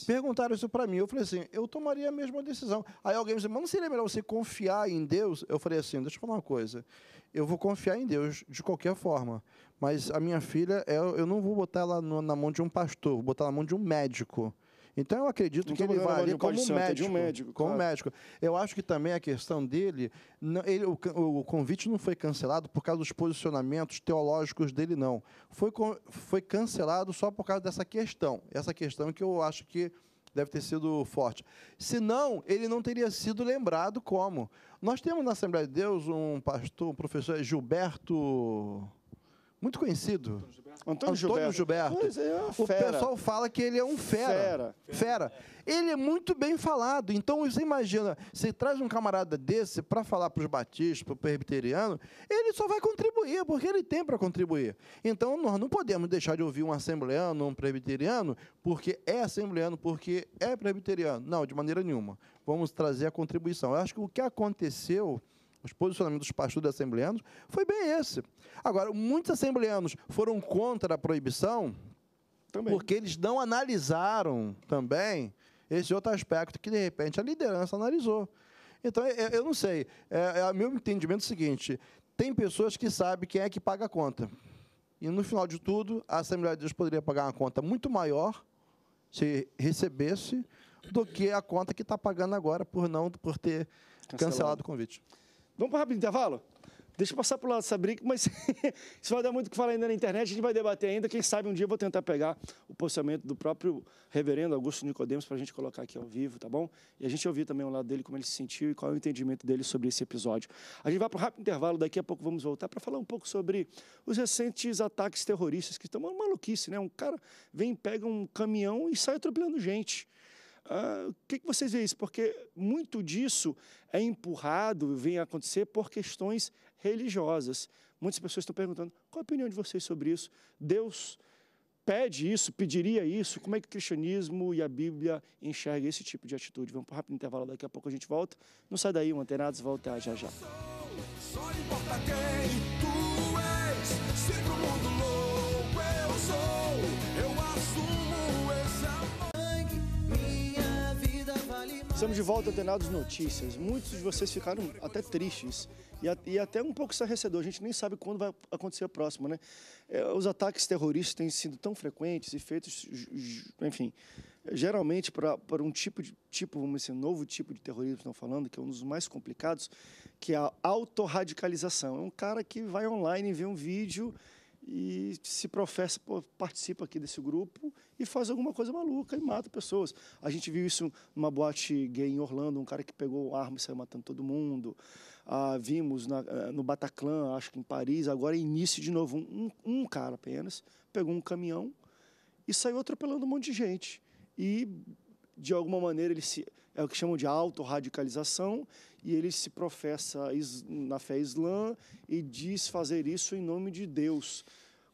Speaker 4: Perguntaram isso para mim, eu falei assim, eu tomaria a mesma decisão. Aí alguém me disse, mas não seria melhor você confiar em Deus? Eu falei assim, deixa eu falar uma coisa, eu vou confiar em Deus de qualquer forma, mas a minha filha, é, eu não vou botar ela na mão de um pastor, vou botar ela na mão de um médico. Então eu acredito que ele vai ali como médico, um médico, como médico. Eu acho que também a questão dele, não, ele, o, o, convite não foi cancelado por causa dos posicionamentos teológicos dele, não. Foi, foi cancelado só por causa dessa questão. Essa questão que eu acho que deve ter sido forte. Senão, ele não teria sido lembrado como. Nós temos na Assembleia de Deus um pastor, um professor é Gilberto muito conhecido. Antônio Gilberto. Antônio Gilberto. É, é o fera. pessoal fala que ele é um fera. Fera. fera. Ele é muito bem falado. Então, você imagina, você traz um camarada desse para falar para os batistas, para o presbiteriano, ele só vai contribuir, porque ele tem para contribuir. Então, nós não podemos deixar de ouvir um assembleano, um presbiteriano, porque é assembleano, porque é presbiteriano. Não, de maneira nenhuma. Vamos trazer a contribuição. Eu acho que o que aconteceu os posicionamentos dos pastores assembleanos, foi bem esse. Agora, muitos assembleanos foram contra a proibição também. porque eles não analisaram também esse outro aspecto que, de repente, a liderança analisou. Então, eu, é, eu não sei. É, é, meu entendimento é o seguinte: tem pessoas que sabem quem é que paga a conta. E, no final de tudo, a Assembleia de Deus poderia pagar uma conta muito maior se recebesse do que a conta que está pagando agora por não por ter cancelado, cancelado o convite. Vamos para rápido
Speaker 1: intervalo? Deixa eu passar para o lado dessa briga, mas [LAUGHS] isso vai dar muito o que falar ainda na internet, a gente vai debater ainda. Quem sabe um dia eu vou tentar pegar o posicionamento do próprio reverendo Augusto Nicodemos para a gente colocar aqui ao vivo, tá bom? E a gente ouvir também o lado dele, como ele se sentiu e qual é o entendimento dele sobre esse episódio. A gente vai para um rápido intervalo, daqui a pouco vamos voltar para falar um pouco sobre os recentes ataques terroristas, que estão uma maluquice, né? Um cara vem, pega um caminhão e sai atropelando gente. Ah, o que, que vocês veem isso? Porque muito disso é empurrado, vem a acontecer por questões religiosas. Muitas pessoas estão perguntando qual a opinião de vocês sobre isso. Deus pede isso, pediria isso? Como é que o cristianismo e a Bíblia enxergam esse tipo de atitude? Vamos para um rápido intervalo, daqui a pouco a gente volta. Não sai daí, o Antenados voltar já já.
Speaker 5: Só, só
Speaker 1: Estamos de volta antenados notícias. Muitos de vocês ficaram até tristes e, a, e até um pouco estarrecedor. A gente nem sabe quando vai acontecer a próxima, né? É, os ataques terroristas têm sido tão frequentes e feitos, enfim, geralmente para um tipo de tipo, vamos dizer, novo tipo de terrorismo que estão falando, que é um dos mais complicados, que é a autorradicalização. É um cara que vai online e vê um vídeo e se professa, participa aqui desse grupo e faz alguma coisa maluca e mata pessoas. A gente viu isso numa boate gay em Orlando, um cara que pegou arma e saiu matando todo mundo. Ah, vimos na, eh, no Bataclan, acho que em Paris, agora é início de novo, um, um cara apenas pegou um caminhão e saiu atropelando um monte de gente. E de alguma maneira ele se é o que chamam de autorradicalização e ele se professa na fé islã e diz fazer isso em nome de Deus.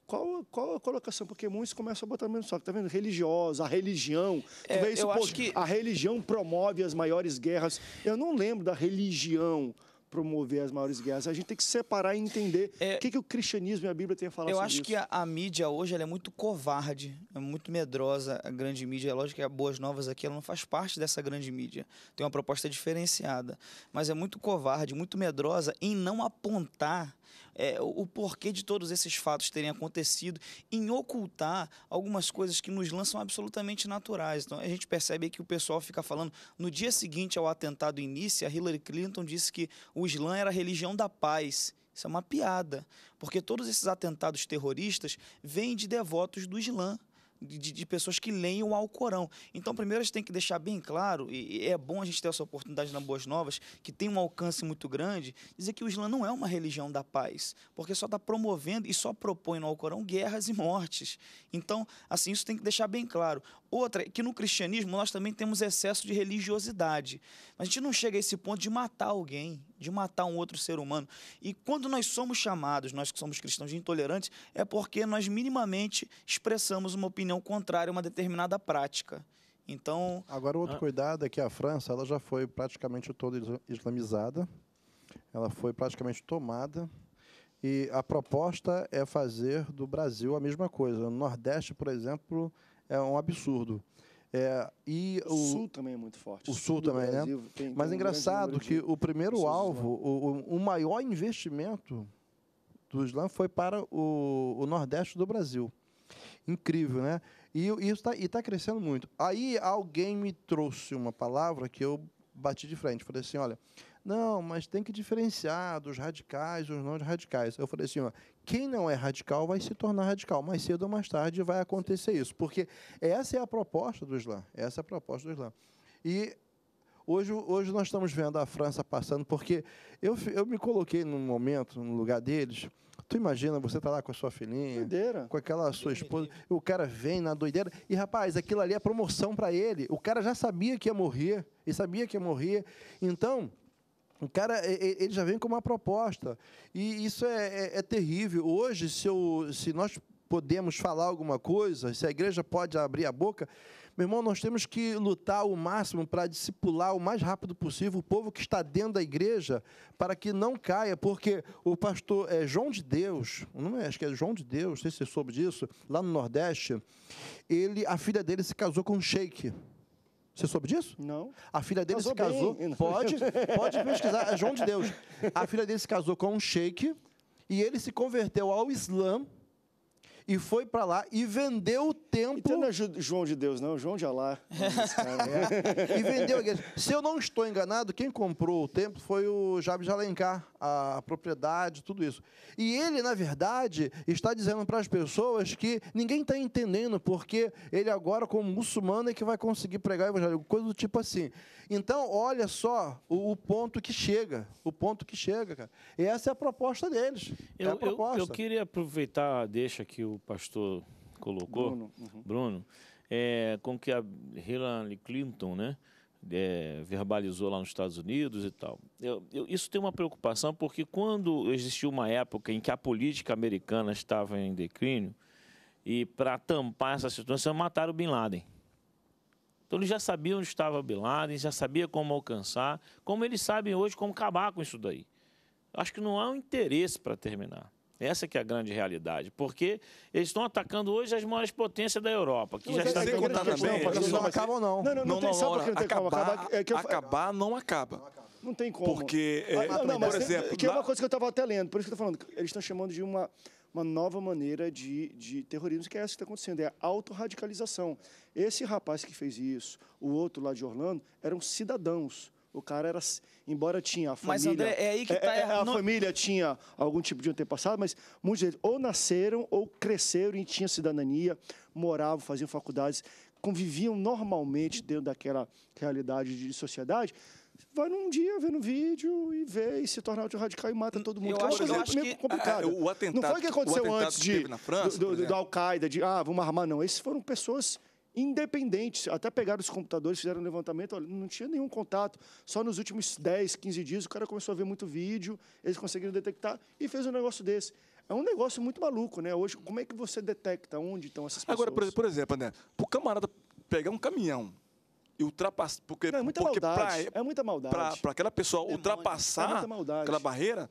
Speaker 1: Qual, qual a colocação? Porque muitos começam a botar menos só, tá vendo? Religiosa, a religião. É, tu vê isso, eu pô, acho que... A religião promove as maiores guerras. Eu não lembro da religião promover as maiores guerras. A gente tem que separar e entender é, o que, que o cristianismo e a Bíblia têm a falar eu isso. Eu acho que
Speaker 3: a, a, mídia hoje ela é muito covarde, é muito medrosa, a grande mídia. É lógico que a Boas Novas aqui ela não faz parte dessa grande mídia. Tem uma proposta diferenciada. Mas é muito covarde, muito medrosa em não apontar é, o porquê de todos esses fatos terem acontecido, em ocultar algumas coisas que nos lançam absolutamente naturais. Então a gente percebe que o pessoal fica falando, no dia seguinte ao atentado início, a Hillary Clinton disse que o Islã era a religião da paz. Isso é uma piada, porque todos esses atentados terroristas vêm de devotos do Islã de, de, pessoas que leiam o Alcorão. Então, primeiro a gente tem que deixar bem claro, e, e é bom a gente ter essa oportunidade na Boas Novas, que tem um alcance muito grande, dizer que o Islã não é uma religião da paz, porque só está promovendo e só propõe no Alcorão guerras e mortes. Então, assim, isso tem que deixar bem claro. Outra, que no cristianismo nós também temos excesso de religiosidade. A gente não chega a esse ponto de matar alguém, de matar um outro ser humano. E quando nós somos chamados, nós que somos cristãos de intolerantes, é porque nós minimamente expressamos uma opinião contrária a uma determinada prática. Então.
Speaker 4: Agora, outro ah. cuidado é que a França ela já foi praticamente toda islamizada, ela foi praticamente tomada. E a proposta é fazer do Brasil a mesma coisa. No Nordeste, por exemplo, é um absurdo. É, e o, Sul
Speaker 1: também é muito forte. O Sul, Sul também, né? Brasil, né? Tem, Mas é engraçado que
Speaker 4: o primeiro alvo, o, o, maior investimento do Islã foi para o, o Nordeste do Brasil. Incrível, né? E isso está tá crescendo muito. Aí alguém me trouxe uma palavra que eu bati de frente. Falei assim, olha, não, mas tem que diferenciar dos radicais dos não radicais. Eu falei assim, ó, quem não é radical vai se tornar radical. Mais cedo ou mais tarde vai acontecer isso. Porque essa é a proposta do Islã. Essa é a proposta do Islã. E hoje, hoje nós estamos vendo a França passando, porque eu, eu me coloquei num momento, no lugar deles. Tu imagina, você está lá com a sua filhinha, doideira. com aquela sua esposa, o cara vem na doideira. E, rapaz, aquilo ali é promoção para ele. O cara já sabia que ia morrer, e sabia que ia morrer. Então, o cara, ele já vem com uma proposta. E isso é, é, é terrível. Hoje, se, eu, se nós podemos falar alguma coisa, se a igreja pode abrir a boca, meu irmão, nós temos que lutar o máximo para discipular o mais rápido possível o povo que está dentro da igreja para que não caia, porque o pastor é, João de Deus, não é, acho que é João de Deus, não sei se você soube disso, lá no Nordeste, ele, a filha dele se casou com um sheik. Você soube disso? Não. A filha dele casou se casou. Bem. [LAUGHS] Pode, pode pesquisar. É João de Deus. A filha dele se casou com um sheik e ele se converteu ao Islã e foi para lá e vendeu o templo. Então não é João de Deus, não, João de Alá.
Speaker 3: [LAUGHS]
Speaker 4: É. e vendeu a igreja. Se eu não estou enganado, quem comprou o templo foi o Jabes de Alencar, a propriedade, tudo isso. E ele, na verdade, está dizendo para as pessoas que ninguém está entendendo, porque ele agora, como muçulmano, é que vai conseguir pregar o evangelho, coisa do tipo assim. Então, olha só o, o ponto que chega, o ponto que chega, cara. E essa é a proposta deles. É eu, é a proposta. Eu, eu, queria
Speaker 2: aproveitar deixa que o pastor colocou, Bruno, uhum. Bruno é, com que a Hillary Clinton, né? é, verbalizou lá nos Estados Unidos e tal. Eu, eu, isso tem uma preocupação porque quando existiu uma época em que a política americana estava em declínio e para tampar essa situação mataram Bin Laden. Então eles já sabiam onde estava Bin Laden, já sabia como alcançar, como eles sabem hoje como acabar com isso daí. Acho que não há um interesse para terminar. Essa que é a grande realidade, porque eles estão atacando hoje as maiores potências da Europa, que não, já está sem contar também. Não, eles não acabam não. Não, não, não, não tem sabe porque não tem acabar,
Speaker 5: É que eu... Acabar não acaba.
Speaker 1: Não tem como. Porque,
Speaker 5: é, não, não, por exemplo, que é, é
Speaker 1: uma coisa que eu estava até lendo, por isso que eu estou falando, eles estão chamando de uma uma nova maneira de, de terrorismo, que é essa que está acontecendo, é a autorradicalização. Esse rapaz que fez isso, o outro lá de Orlando, eram cidadãos o cara era, embora tinha a família. Mas André, é aí que é, tá é, é, A no... família tinha algum tipo de antepassado, mas muitos deles ou nasceram ou cresceram e tinham cidadania, moravam, faziam faculdades, conviviam normalmente dentro daquela realidade de sociedade vai num dia vendo vídeo e vê e se torna um radical e mata todo mundo. Eu, é acho, eu acho meio complicado. Ah, o atentado, não foi o que aconteceu o antes de, França, do, do, Al-Qaeda, de ah, vamos armar, não. Esses foram pessoas independentes. Até pegaram os computadores, fizeram um levantamento, olha, não tinha nenhum contato. Só nos últimos 10, 15 dias o cara começou a ver muito vídeo, eles conseguiram detectar e fez um negócio desse. É um negócio muito maluco, né? Hoje, como é que você detecta onde estão essas pessoas? Agora, por
Speaker 5: exemplo, né? o camarada pegar um caminhão e ultrapassar. Porque, não, é muita porque é é maldade. Pra, é muita maldade. Para aquela pessoa Demônio. ultrapassar é aquela barreira,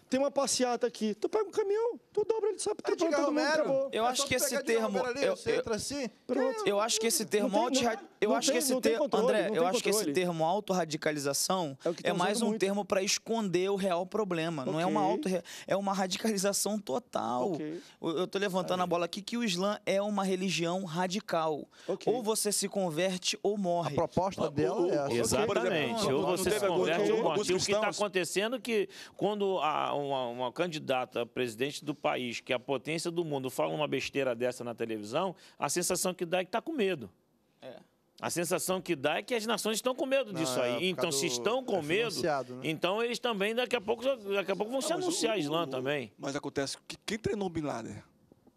Speaker 1: tem uma passeata aqui. Tu pega um caminhão, tu dobra ele, sabe? Tu todo mundo, acabou. Eu acho que esse termo... Eu, entra assim...
Speaker 3: Eu acho que esse termo... Eu acho é que esse é tá termo... André, eu acho que esse termo autorradicalização é mais um termo para esconder o real problema. Não é uma auto... É uma radicalização total. Eu tô levantando a bola aqui que o Islã é uma religião radical. Ou você se converte ou morre. A proposta dela é essa. Exatamente. Ou você se converte ou morre. O que está
Speaker 2: acontecendo é que quando a uma, uma candidata a presidente do país, que é a potência do mundo, fala uma besteira dessa na televisão, a sensação que dá é que está com medo. É. A sensação que dá é que as nações estão com medo disso não, é aí. então, se estão com é medo, né? então eles também daqui a pouco, daqui a pouco vão não, se anunciar o, a Islã o, também. Mas acontece que quem treinou Bin Laden?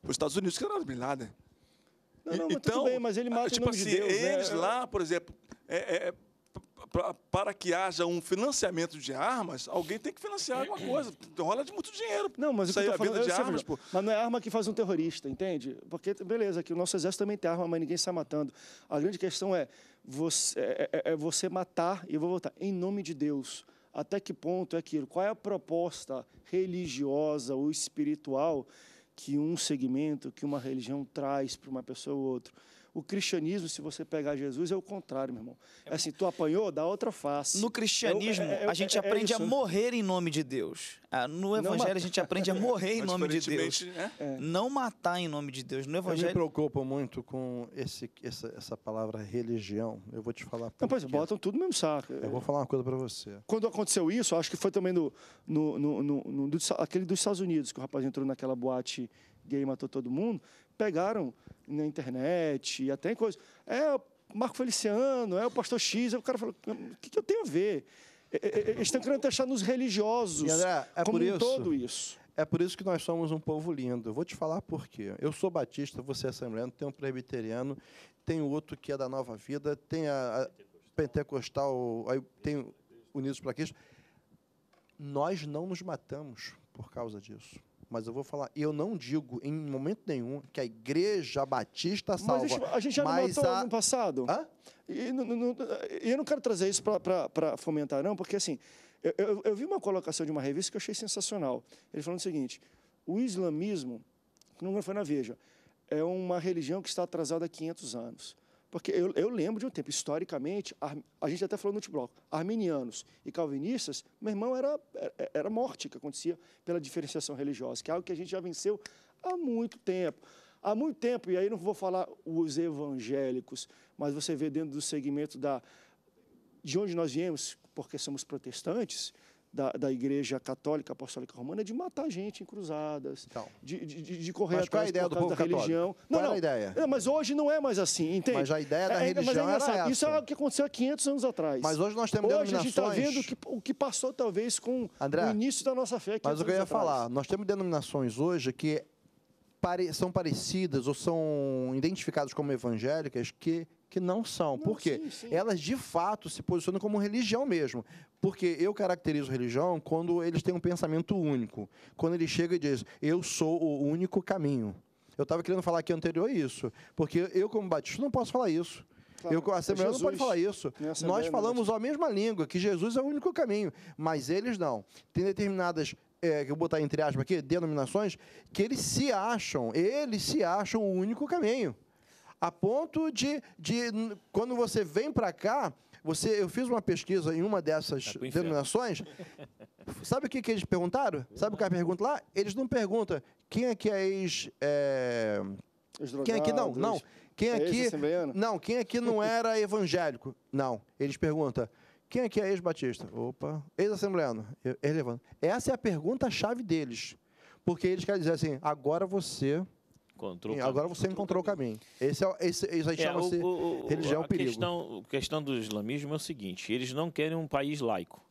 Speaker 2: Os Estados Unidos que treinaram Bin
Speaker 5: Laden. Não, não, então, bem, mas ele mata ah, tipo assim, de Deus, né? Eles né? lá, por exemplo, é, é para que haja um financiamento de armas, alguém tem que financiar alguma coisa. Rola então, é de muito dinheiro. Não, mas isso aí, a venda de eu, armas, pô.
Speaker 1: Mas não é arma que faz um terrorista, entende? Porque, beleza, que o nosso exército também tem arma, mas ninguém está matando. A grande questão é você, é é, é, é você matar, e eu vou voltar, em nome de Deus. Até que ponto é aquilo? Qual é a proposta religiosa ou espiritual que um segmento, que uma religião traz para uma pessoa ou outra? O cristianismo, se você pegar Jesus, é o contrário, meu irmão. É assim, tu apanhou, dá outra face. No cristianismo, é, é, é, a gente aprende a morrer
Speaker 3: em [LAUGHS] nome de Deus. no evangelho, Não, a gente aprende né? a é. morrer em nome de Deus. Não matar em nome de Deus. No
Speaker 4: evangelho... Eu me preocupo muito com esse, essa, essa palavra religião. Eu vou te falar. Não,
Speaker 1: pois botam tudo no mesmo saco. Eu
Speaker 4: vou falar uma coisa para você.
Speaker 1: Quando aconteceu isso, acho que foi também no, no, no, no, no aquele dos Estados Unidos, que o rapaz entrou naquela boate gay e matou todo mundo pegaram na internet, e até em coisas. É o Marco Feliciano, é o pastor X.
Speaker 4: Aí é o cara falou: hum, o que, que eu tenho a ver? Eles estão querendo achar nos
Speaker 1: religiosos André, é como por isso, todo
Speaker 4: isso. É por isso que nós somos um povo lindo. Eu vou te falar por quê. Eu sou batista, você é assembleano, tem um presbiteriano, tem outro que é da Nova Vida, tem a, a pentecostal, aí tem Unidos para Cristo. Nós não nos matamos por causa disso mas eu vou falar, eu não digo em momento nenhum que a igreja batista salva. Mas a gente já mas não matou a... no passado? Hã? E, não, não,
Speaker 1: eu não quero trazer isso para fomentar, não, porque assim, eu, eu, eu, vi uma colocação de uma revista que eu achei sensacional. Ele falando o seguinte, o islamismo, não foi na Veja, é uma religião que está atrasada há 500 anos. Porque eu, eu lembro de um tempo, historicamente, a, a gente até falou no último bloco, arminianos e calvinistas, meu irmão, era, era, é, era morte que acontecia pela diferenciação religiosa, que é algo que a gente já venceu há muito tempo há muito tempo, e aí não vou falar os evangélicos, mas você vê dentro do segmento da, de onde nós viemos, porque somos protestantes, da, da Igreja Católica Apostólica Romana é de matar gente em cruzadas, então, de, de, de correr mas atrás é a ideia do povo da católico? religião. Qual é não, não. a ideia? mas hoje não é mais assim, entende? Mas a ideia da é, é, é religião é era essa. Isso é algo que aconteceu há 500 anos atrás. Mas hoje nós temos hoje denominações... Hoje a gente está vendo o que, passou talvez com André, o início da nossa fé. Mas o que eu ia falar,
Speaker 4: nós temos denominações hoje que são parecidas ou são identificadas como evangélicas que que não são. Não, Por quê? Sim, sim. Elas, de fato, se posicionam como religião mesmo. Porque eu caracterizo religião quando eles têm um pensamento único. Quando ele chega e diz, eu sou o único caminho. Eu estava querendo falar aqui anterior isso. Porque eu, como batista, não posso falar isso. Claro, eu, a Assembleia não pode falar isso. Nós né, falamos a mesma língua, que Jesus é o único caminho. Mas eles não. Tem determinadas é, que eu vou botar entre aspas aqui, denominações, que eles se acham, eles se acham o único caminho a ponto de, de quando você vem para cá, você, eu fiz uma pesquisa em uma dessas tá denominações.
Speaker 2: [LAUGHS]
Speaker 4: Sabe o que, que eles perguntaram? Sabe o que é a pergunta lá? Eles não perguntam quem é ex. É... Quem aqui não? É não. Quem aqui. Não, quem aqui não era evangélico? Não. Eles perguntam. Quem aqui é ex-batista? Opa. Ex-assembleano. Ex Essa é a pergunta-chave deles. Porque eles querem dizer assim: agora você Encontrou agora você encontrou o caminho. Esse é, esse, isso aí é, chama-se religião a perigo.
Speaker 2: Questão, a questão do islamismo é o seguinte: eles não querem um país laico.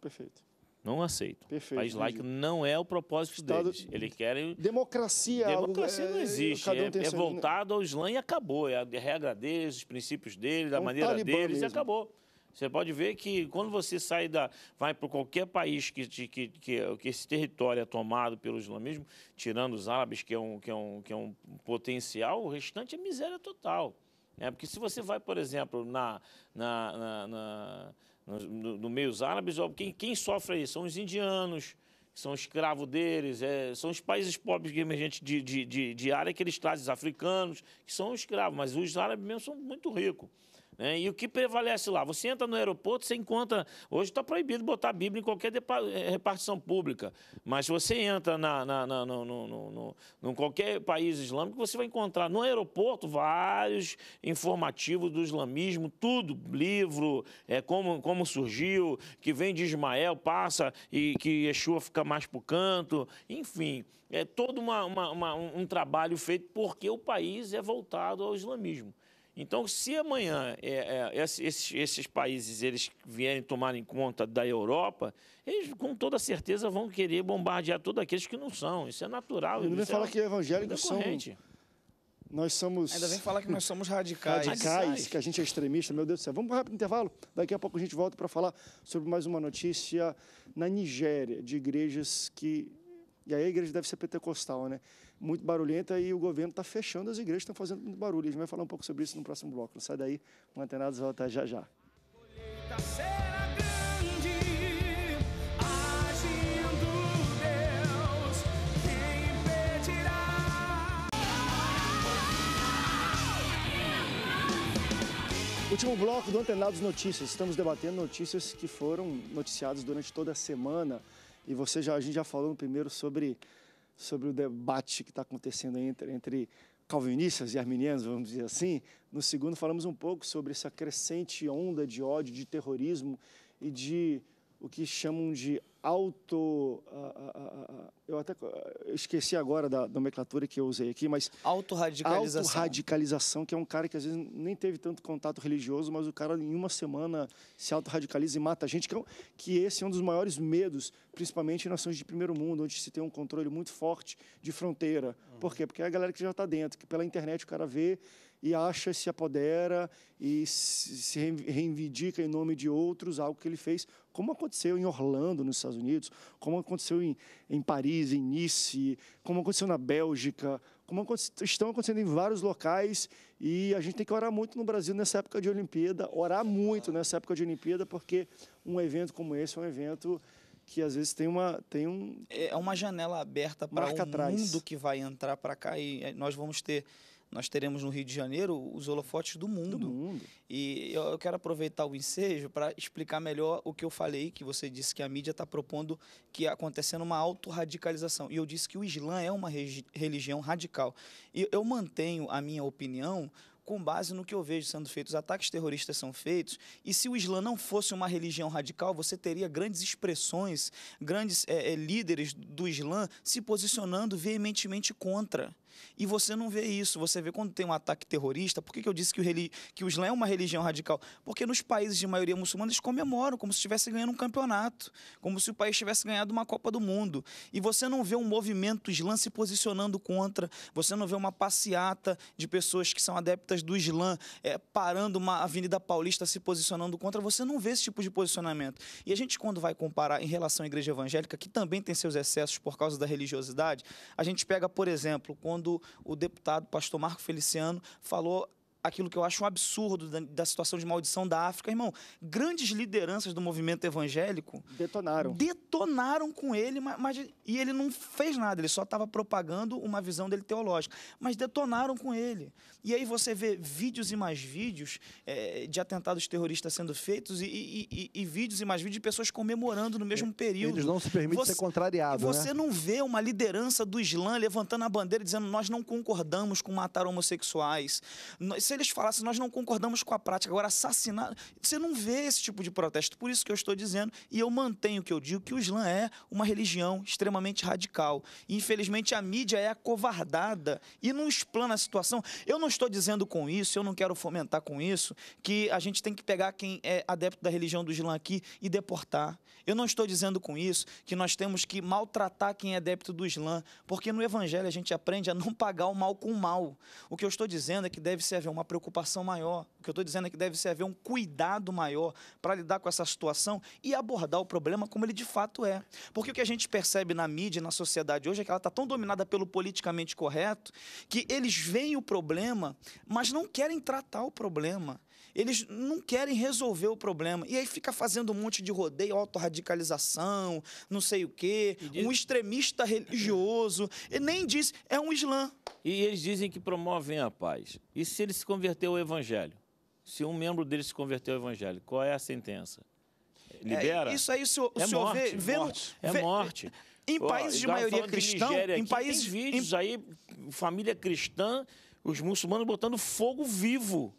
Speaker 2: Perfeito. Não aceito. Perfeito, país laico não é o propósito Estado... deles. Eles querem. Democracia. Democracia algo... É, não é, existe. É, é, voltado ao Islã e acabou. É a regra deles, os princípios deles, é um maneira deles mesmo. e acabou. Você pode ver que quando você sai da. vai para qualquer país que, que, que, que esse território é tomado pelo islamismo, tirando os árabes, que é um, que é um, que é um potencial, o restante é miséria total. Né? Porque se você vai, por exemplo, na, na, na, na no, no meio dos árabes, quem, quem sofre aí são os indianos são escravos deles, é, são os países pobres emergentes de, de, de, de, área que eles trazem, os africanos, que são escravos, mas os árabes mesmo são muito ricos. Né? e o que prevalece lá? Você entra no aeroporto, você encontra. Hoje está proibido botar Bíblia em qualquer eh, repartição pública. Mas se você entra na, na, na no, no, no, no, qualquer país islâmico, você vai encontrar no aeroporto vários informativos do islamismo, tudo, livro, é, como, como surgiu, que vem de Ismael, passa e que Yeshua fica mais para o canto. Enfim, é todo uma, uma, uma, um trabalho feito porque o país é voltado ao islamismo. Então, se amanhã é, é, esses, esses, países eles vierem tomar em conta da Europa, eles com toda certeza vão querer bombardear todos aqueles que não são. Isso é natural. Ele vem é falar é, que evangélicos são...
Speaker 1: Nós somos... Ainda vem falar que nós
Speaker 3: somos radicais.
Speaker 1: Radicais, que a gente é extremista, meu Deus do céu. Vamos para rápido intervalo? Daqui a pouco a gente volta para falar sobre mais uma notícia na Nigéria, de igrejas que... E aí a igreja deve ser pentecostal, né? muito barulhenta e o governo está fechando as igrejas, estão fazendo muito barulho. A gente vai falar um pouco sobre isso no próximo bloco. sai daí, o Antenados volta já já. Último bloco do Antenados Notícias. Estamos debatendo notícias que foram noticiadas durante toda a semana. E você já, a gente já falou no primeiro sobre sobre o debate que está acontecendo entre, entre calvinistas e arminianos, vamos dizer assim. No segundo, falamos um pouco sobre essa crescente onda de ódio, de terrorismo e de o que chamam de auto. Ah, ah, ah, eu até esqueci agora da nomenclatura que eu usei aqui, mas.
Speaker 3: Autorradicalização.
Speaker 1: Autorradicalização, que é um cara que às vezes nem teve tanto contato religioso, mas o cara em uma semana se autorradicaliza e mata a gente, que, é um, que esse é um dos maiores medos, principalmente em nações de primeiro mundo, onde se tem um controle muito forte de fronteira. Uhum. Por quê? Porque é a galera que já está dentro, que pela internet o cara vê e acha, se apodera e se reivindica em nome de outros algo que ele fez, como aconteceu em Orlando, nos Estados Unidos, como aconteceu em, em Paris, em Nice, como aconteceu na Bélgica, como estão acontecendo em vários locais e a gente tem que orar muito no Brasil nessa época de Olimpíada, orar muito nessa época de Olimpíada, porque um evento como esse é um evento que às vezes tem uma tem um
Speaker 3: é, é uma janela aberta para o um mundo que vai entrar para cá e é, nós vamos ter nós teremos no Rio de Janeiro os holofotes do mundo. Do mundo. E eu quero aproveitar o ensejo para explicar melhor o que eu falei, que você disse que a mídia está propondo que acontecendo uma autorradicalização. E eu disse que o Islã é uma religião radical. E eu mantenho a minha opinião com base no que eu vejo sendo feito. Os ataques terroristas são feitos, e se o Islã não fosse uma religião radical, você teria grandes expressões, grandes é, é, líderes do Islã se posicionando veementemente contra. E você não vê isso. Você vê quando tem um ataque terrorista. Por que, que eu disse que o, relig... que o Islã é uma religião radical? Porque nos países de maioria muçulmana eles comemoram como se estivesse ganhando um campeonato, como se o país tivesse ganhado uma Copa do Mundo. E você não vê um movimento Islã se posicionando contra, você não vê uma passeata de pessoas que são adeptas do Islã é, parando uma Avenida Paulista se posicionando contra, você não vê esse tipo de posicionamento. E a gente, quando vai comparar em relação à igreja evangélica, que também tem seus excessos por causa da religiosidade, a gente pega, por exemplo, quando quando o deputado pastor Marco Feliciano falou aquilo que eu acho um absurdo da, da, situação de maldição da África, irmão. Grandes lideranças do movimento evangélico detonaram. Detonaram com ele, mas, mas e ele não fez nada, ele só estava propagando uma visão dele teológica. Mas detonaram com ele. E aí você vê vídeos e mais vídeos é, de atentados terroristas sendo feitos e, e, e, e, vídeos e mais vídeos de pessoas comemorando no mesmo período. Eles não se permitem você, ser
Speaker 4: contrariados. Você né?
Speaker 3: não vê uma liderança do Islã levantando a bandeira dizendo nós não concordamos com matar homossexuais. Você eles falassem, nós não concordamos com a prática, agora assassinar você não vê esse tipo de protesto. Por isso que eu estou dizendo, e eu mantenho o que eu digo, que o Islã é uma religião extremamente radical. E, infelizmente, a mídia é acovardada e não explana a situação. Eu não estou dizendo com isso, eu não quero fomentar com isso, que a gente tem que pegar quem é adepto da religião do Islã aqui e deportar. Eu não estou dizendo com isso que nós temos que maltratar quem é adepto do Islã, porque no Evangelho a gente aprende a não pagar o mal com o mal. O que eu estou dizendo é que deve ser haver um uma preocupação maior. O que eu estou dizendo é que deve se haver um cuidado maior para lidar com essa situação e abordar o problema como ele de fato é. Porque o que a gente percebe na mídia, na sociedade hoje, é que ela está tão dominada pelo politicamente correto que eles veem o problema, mas não querem tratar o problema. Eles não querem resolver o problema. E aí fica fazendo um monte de rodeio, autorradicalização, não sei o
Speaker 2: quê, diz... um extremista religioso. E nem diz, é um islã. E eles dizem que promovem a paz. E se ele se converteu ao evangelho? Se um membro dele se converteu ao evangelho, qual é a sentença? Libera? É, isso aí o senhor, o é senhor morte, vê, vê, morte, vê, É morte. Em países de maioria cristã, de em países vídeos em... aí família cristã, os muçulmanos botando fogo vivo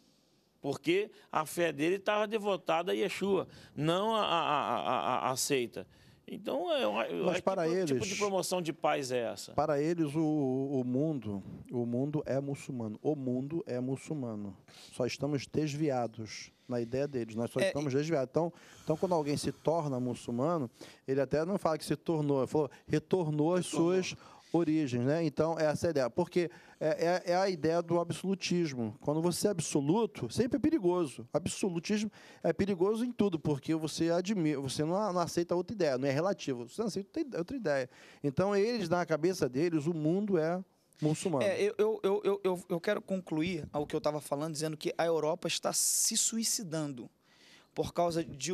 Speaker 2: porque a fé dele estava devotada a Yeshua, não a, a, a, a seita. Então, é, eu, eu Mas para que tipo eles, tipo de promoção de paz é essa?
Speaker 4: Para eles, o, o mundo, o mundo é muçulmano. O mundo é muçulmano. Só estamos desviados na ideia deles. Nós só é, estamos desviados. Então, então, quando alguém se torna muçulmano, ele até não fala que se tornou, ele falou, retornou, retornou. as suas origens. Né? Então, essa é a ideia. Porque é, é, é, a ideia do absolutismo. Quando você é absoluto, sempre é perigoso. Absolutismo é perigoso em tudo, porque você admira, você não, não aceita outra ideia, não é relativo, você não aceita outra ideia. Então, eles, na cabeça deles, o mundo é muçulmano. É,
Speaker 3: eu, eu, eu, eu, eu quero concluir ao que eu estava falando, dizendo que a Europa está se suicidando por causa de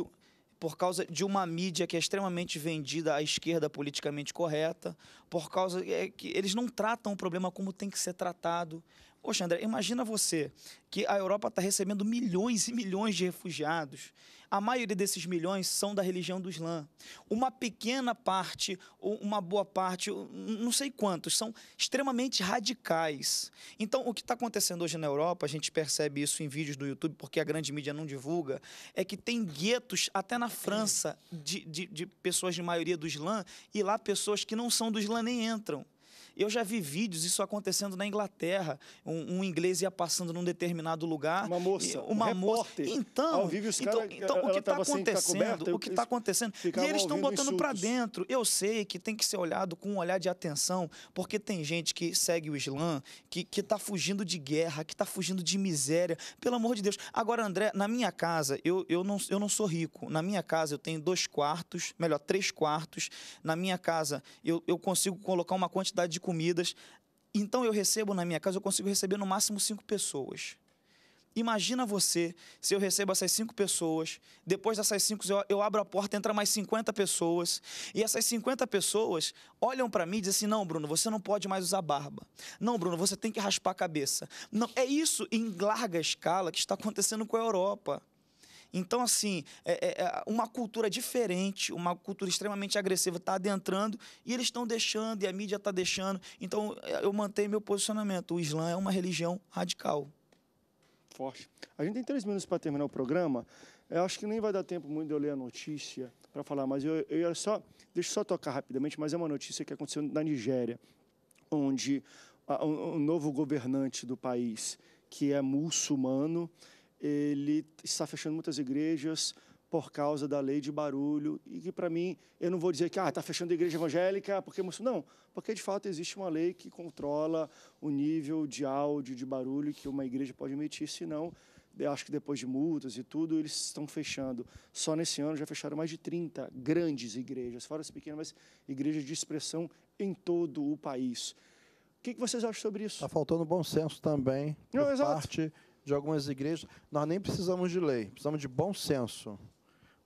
Speaker 3: por causa de uma mídia que é extremamente vendida à esquerda politicamente correta, por causa é, que eles não tratam o problema como tem que ser tratado. Poxa, André, imagina você que a Europa está recebendo milhões e milhões de refugiados. A maioria desses milhões são da religião do Islã. Uma pequena parte, ou uma boa parte, não sei quantos, são extremamente radicais. Então, o que está acontecendo hoje na Europa, a gente percebe isso em vídeos do YouTube, porque a grande mídia não divulga, é que tem guetos, até na França, de, de, de pessoas de maioria do Islã, e lá pessoas que não são do Islã nem entram. Eu já vi vídeos, isso acontecendo na Inglaterra. Um, um inglês ia passando num determinado lugar. Uma moça. Uma um moça. Então, então, cara, então o que está assim, acontecendo? o que está acontecendo? E eles estão botando para dentro. Eu sei que tem que ser olhado com um olhar de atenção, porque tem gente que segue o Islã, que está fugindo de guerra, que está fugindo de miséria. Pelo amor de Deus. Agora, André, na minha casa, eu, eu, não, eu não sou rico. Na minha casa, eu tenho dois quartos, melhor, três quartos. Na minha casa, eu, eu consigo colocar uma quantidade de comidas. Então eu recebo na minha casa, eu consigo receber no máximo cinco pessoas. Imagina você, se eu recebo essas cinco pessoas, depois dessas cinco eu, abro a porta, entra mais 50 pessoas, e essas 50 pessoas olham para mim e dizem assim: não, Bruno, você não pode mais usar barba. Não, Bruno, você tem que raspar a cabeça. Não, é isso em larga escala que está acontecendo com a Europa. Então, assim, é, é, é uma cultura diferente, uma cultura extremamente agressiva está adentrando e eles estão deixando, e a mídia está deixando. Então, é, eu mantenho meu posicionamento. O Islã é
Speaker 1: uma religião radical. Forte. A gente tem três minutos para terminar o programa. Eu acho que nem vai dar tempo muito de eu ler a notícia para falar, mas eu, eu só. Deixa eu só tocar rapidamente, mas é uma notícia que aconteceu na Nigéria, onde um, um novo governante do país, que é muçulmano, ele está fechando muitas igrejas por causa da lei de barulho e que para mim eu não vou dizer que ah está fechando a igreja evangélica porque não porque de fato existe uma lei que controla o nível de áudio de barulho que uma igreja pode emitir senão eu acho que depois de multas e tudo, eles estão fechando. Só nesse ano já fecharam mais de 30 grandes igrejas, fora as pequenas, mas
Speaker 4: igrejas de expressão em todo o país. O que, que vocês acham sobre isso? Está faltando bom senso também, Não, por exato. parte de algumas igrejas, nós nem precisamos de lei, precisamos de bom senso.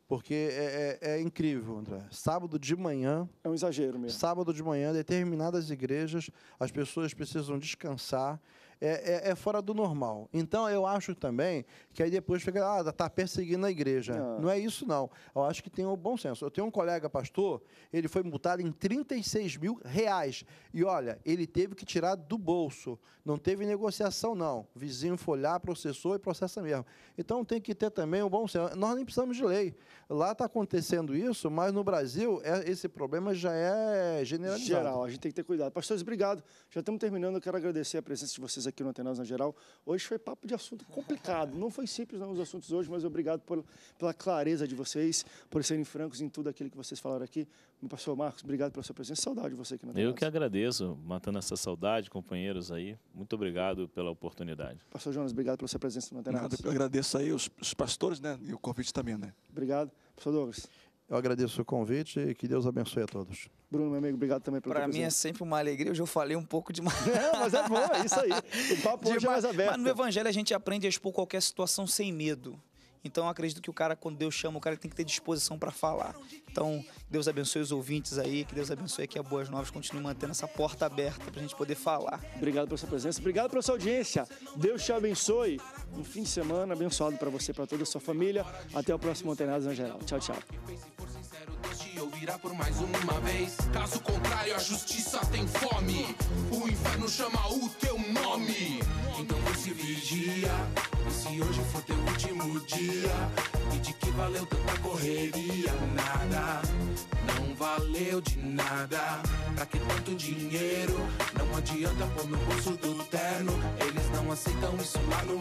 Speaker 4: Porque é, é, é, incrível, André. Sábado de manhã. É um exagero mesmo. Sábado de manhã, determinadas igrejas, as pessoas precisam descansar é, é, é, fora do normal. Então, eu acho também que aí depois fica, ah, está perseguindo a igreja. Não. não. é isso, não. Eu acho que tem o um bom senso. Eu tenho um colega pastor, ele foi multado em 36 mil reais. E olha, ele teve que tirar do bolso. Não teve negociação, não. O vizinho foi olhar, processou e processa mesmo. Então, tem que ter também o um bom senso. Nós nem precisamos de lei. Lá está acontecendo isso, mas no Brasil, é, esse problema já é generalizado. Geral, a gente tem que ter cuidado. Pastores, obrigado. Já estamos terminando. Eu quero agradecer a presença de vocês
Speaker 1: aqui aqui no atenas na Geral. Hoje foi papo de assunto complicado. Não foi simples não, os assuntos hoje, mas obrigado por, pela clareza de vocês, por serem francos em tudo aquilo que vocês falaram aqui. Meu pastor Marcos, obrigado pela sua presença. Saudade de você aqui no Antenas. Eu que
Speaker 2: agradeço, matando essa saudade, companheiros aí. Muito obrigado pela oportunidade.
Speaker 1: Pastor Jonas, obrigado pela sua presença no obrigado Eu
Speaker 4: agradeço aí os,
Speaker 2: os pastores né, e o
Speaker 4: convite também. Né? Obrigado. Pastor Douglas. Eu agradeço o convite e que Deus abençoe a todos.
Speaker 3: Bruno, meu amigo, obrigado também pelo Para mim é sempre uma alegria. Hoje eu falei um pouco demais. Não, mas é bom, é isso aí. O papo de hoje mais, é mais aberto. Mas no Evangelho a gente aprende a expor qualquer situação sem medo. Então eu acredito que o cara, quando Deus chama, o cara tem que ter disposição para falar. Então, Deus abençoe os ouvintes aí, que Deus
Speaker 1: abençoe aqui a Boas Novas continue mantendo essa porta aberta para a gente poder falar. Obrigado pela sua presença, obrigado pela sua audiência. Deus te abençoe. Um fim de semana abençoado para você, para toda a sua família. Até o próximo Antenados geral. Tchau, tchau.
Speaker 2: Quero te ouvirá por mais uma vez. Caso contrário, a justiça tem fome. O inferno chama o teu nome. Então você vigia. E se hoje for teu último dia?
Speaker 5: E de que valeu tanta correria? Nada, não valeu de
Speaker 1: nada. Pra que tanto dinheiro? Não adianta pôr no bolso do terno. Eles não aceitam isso lá no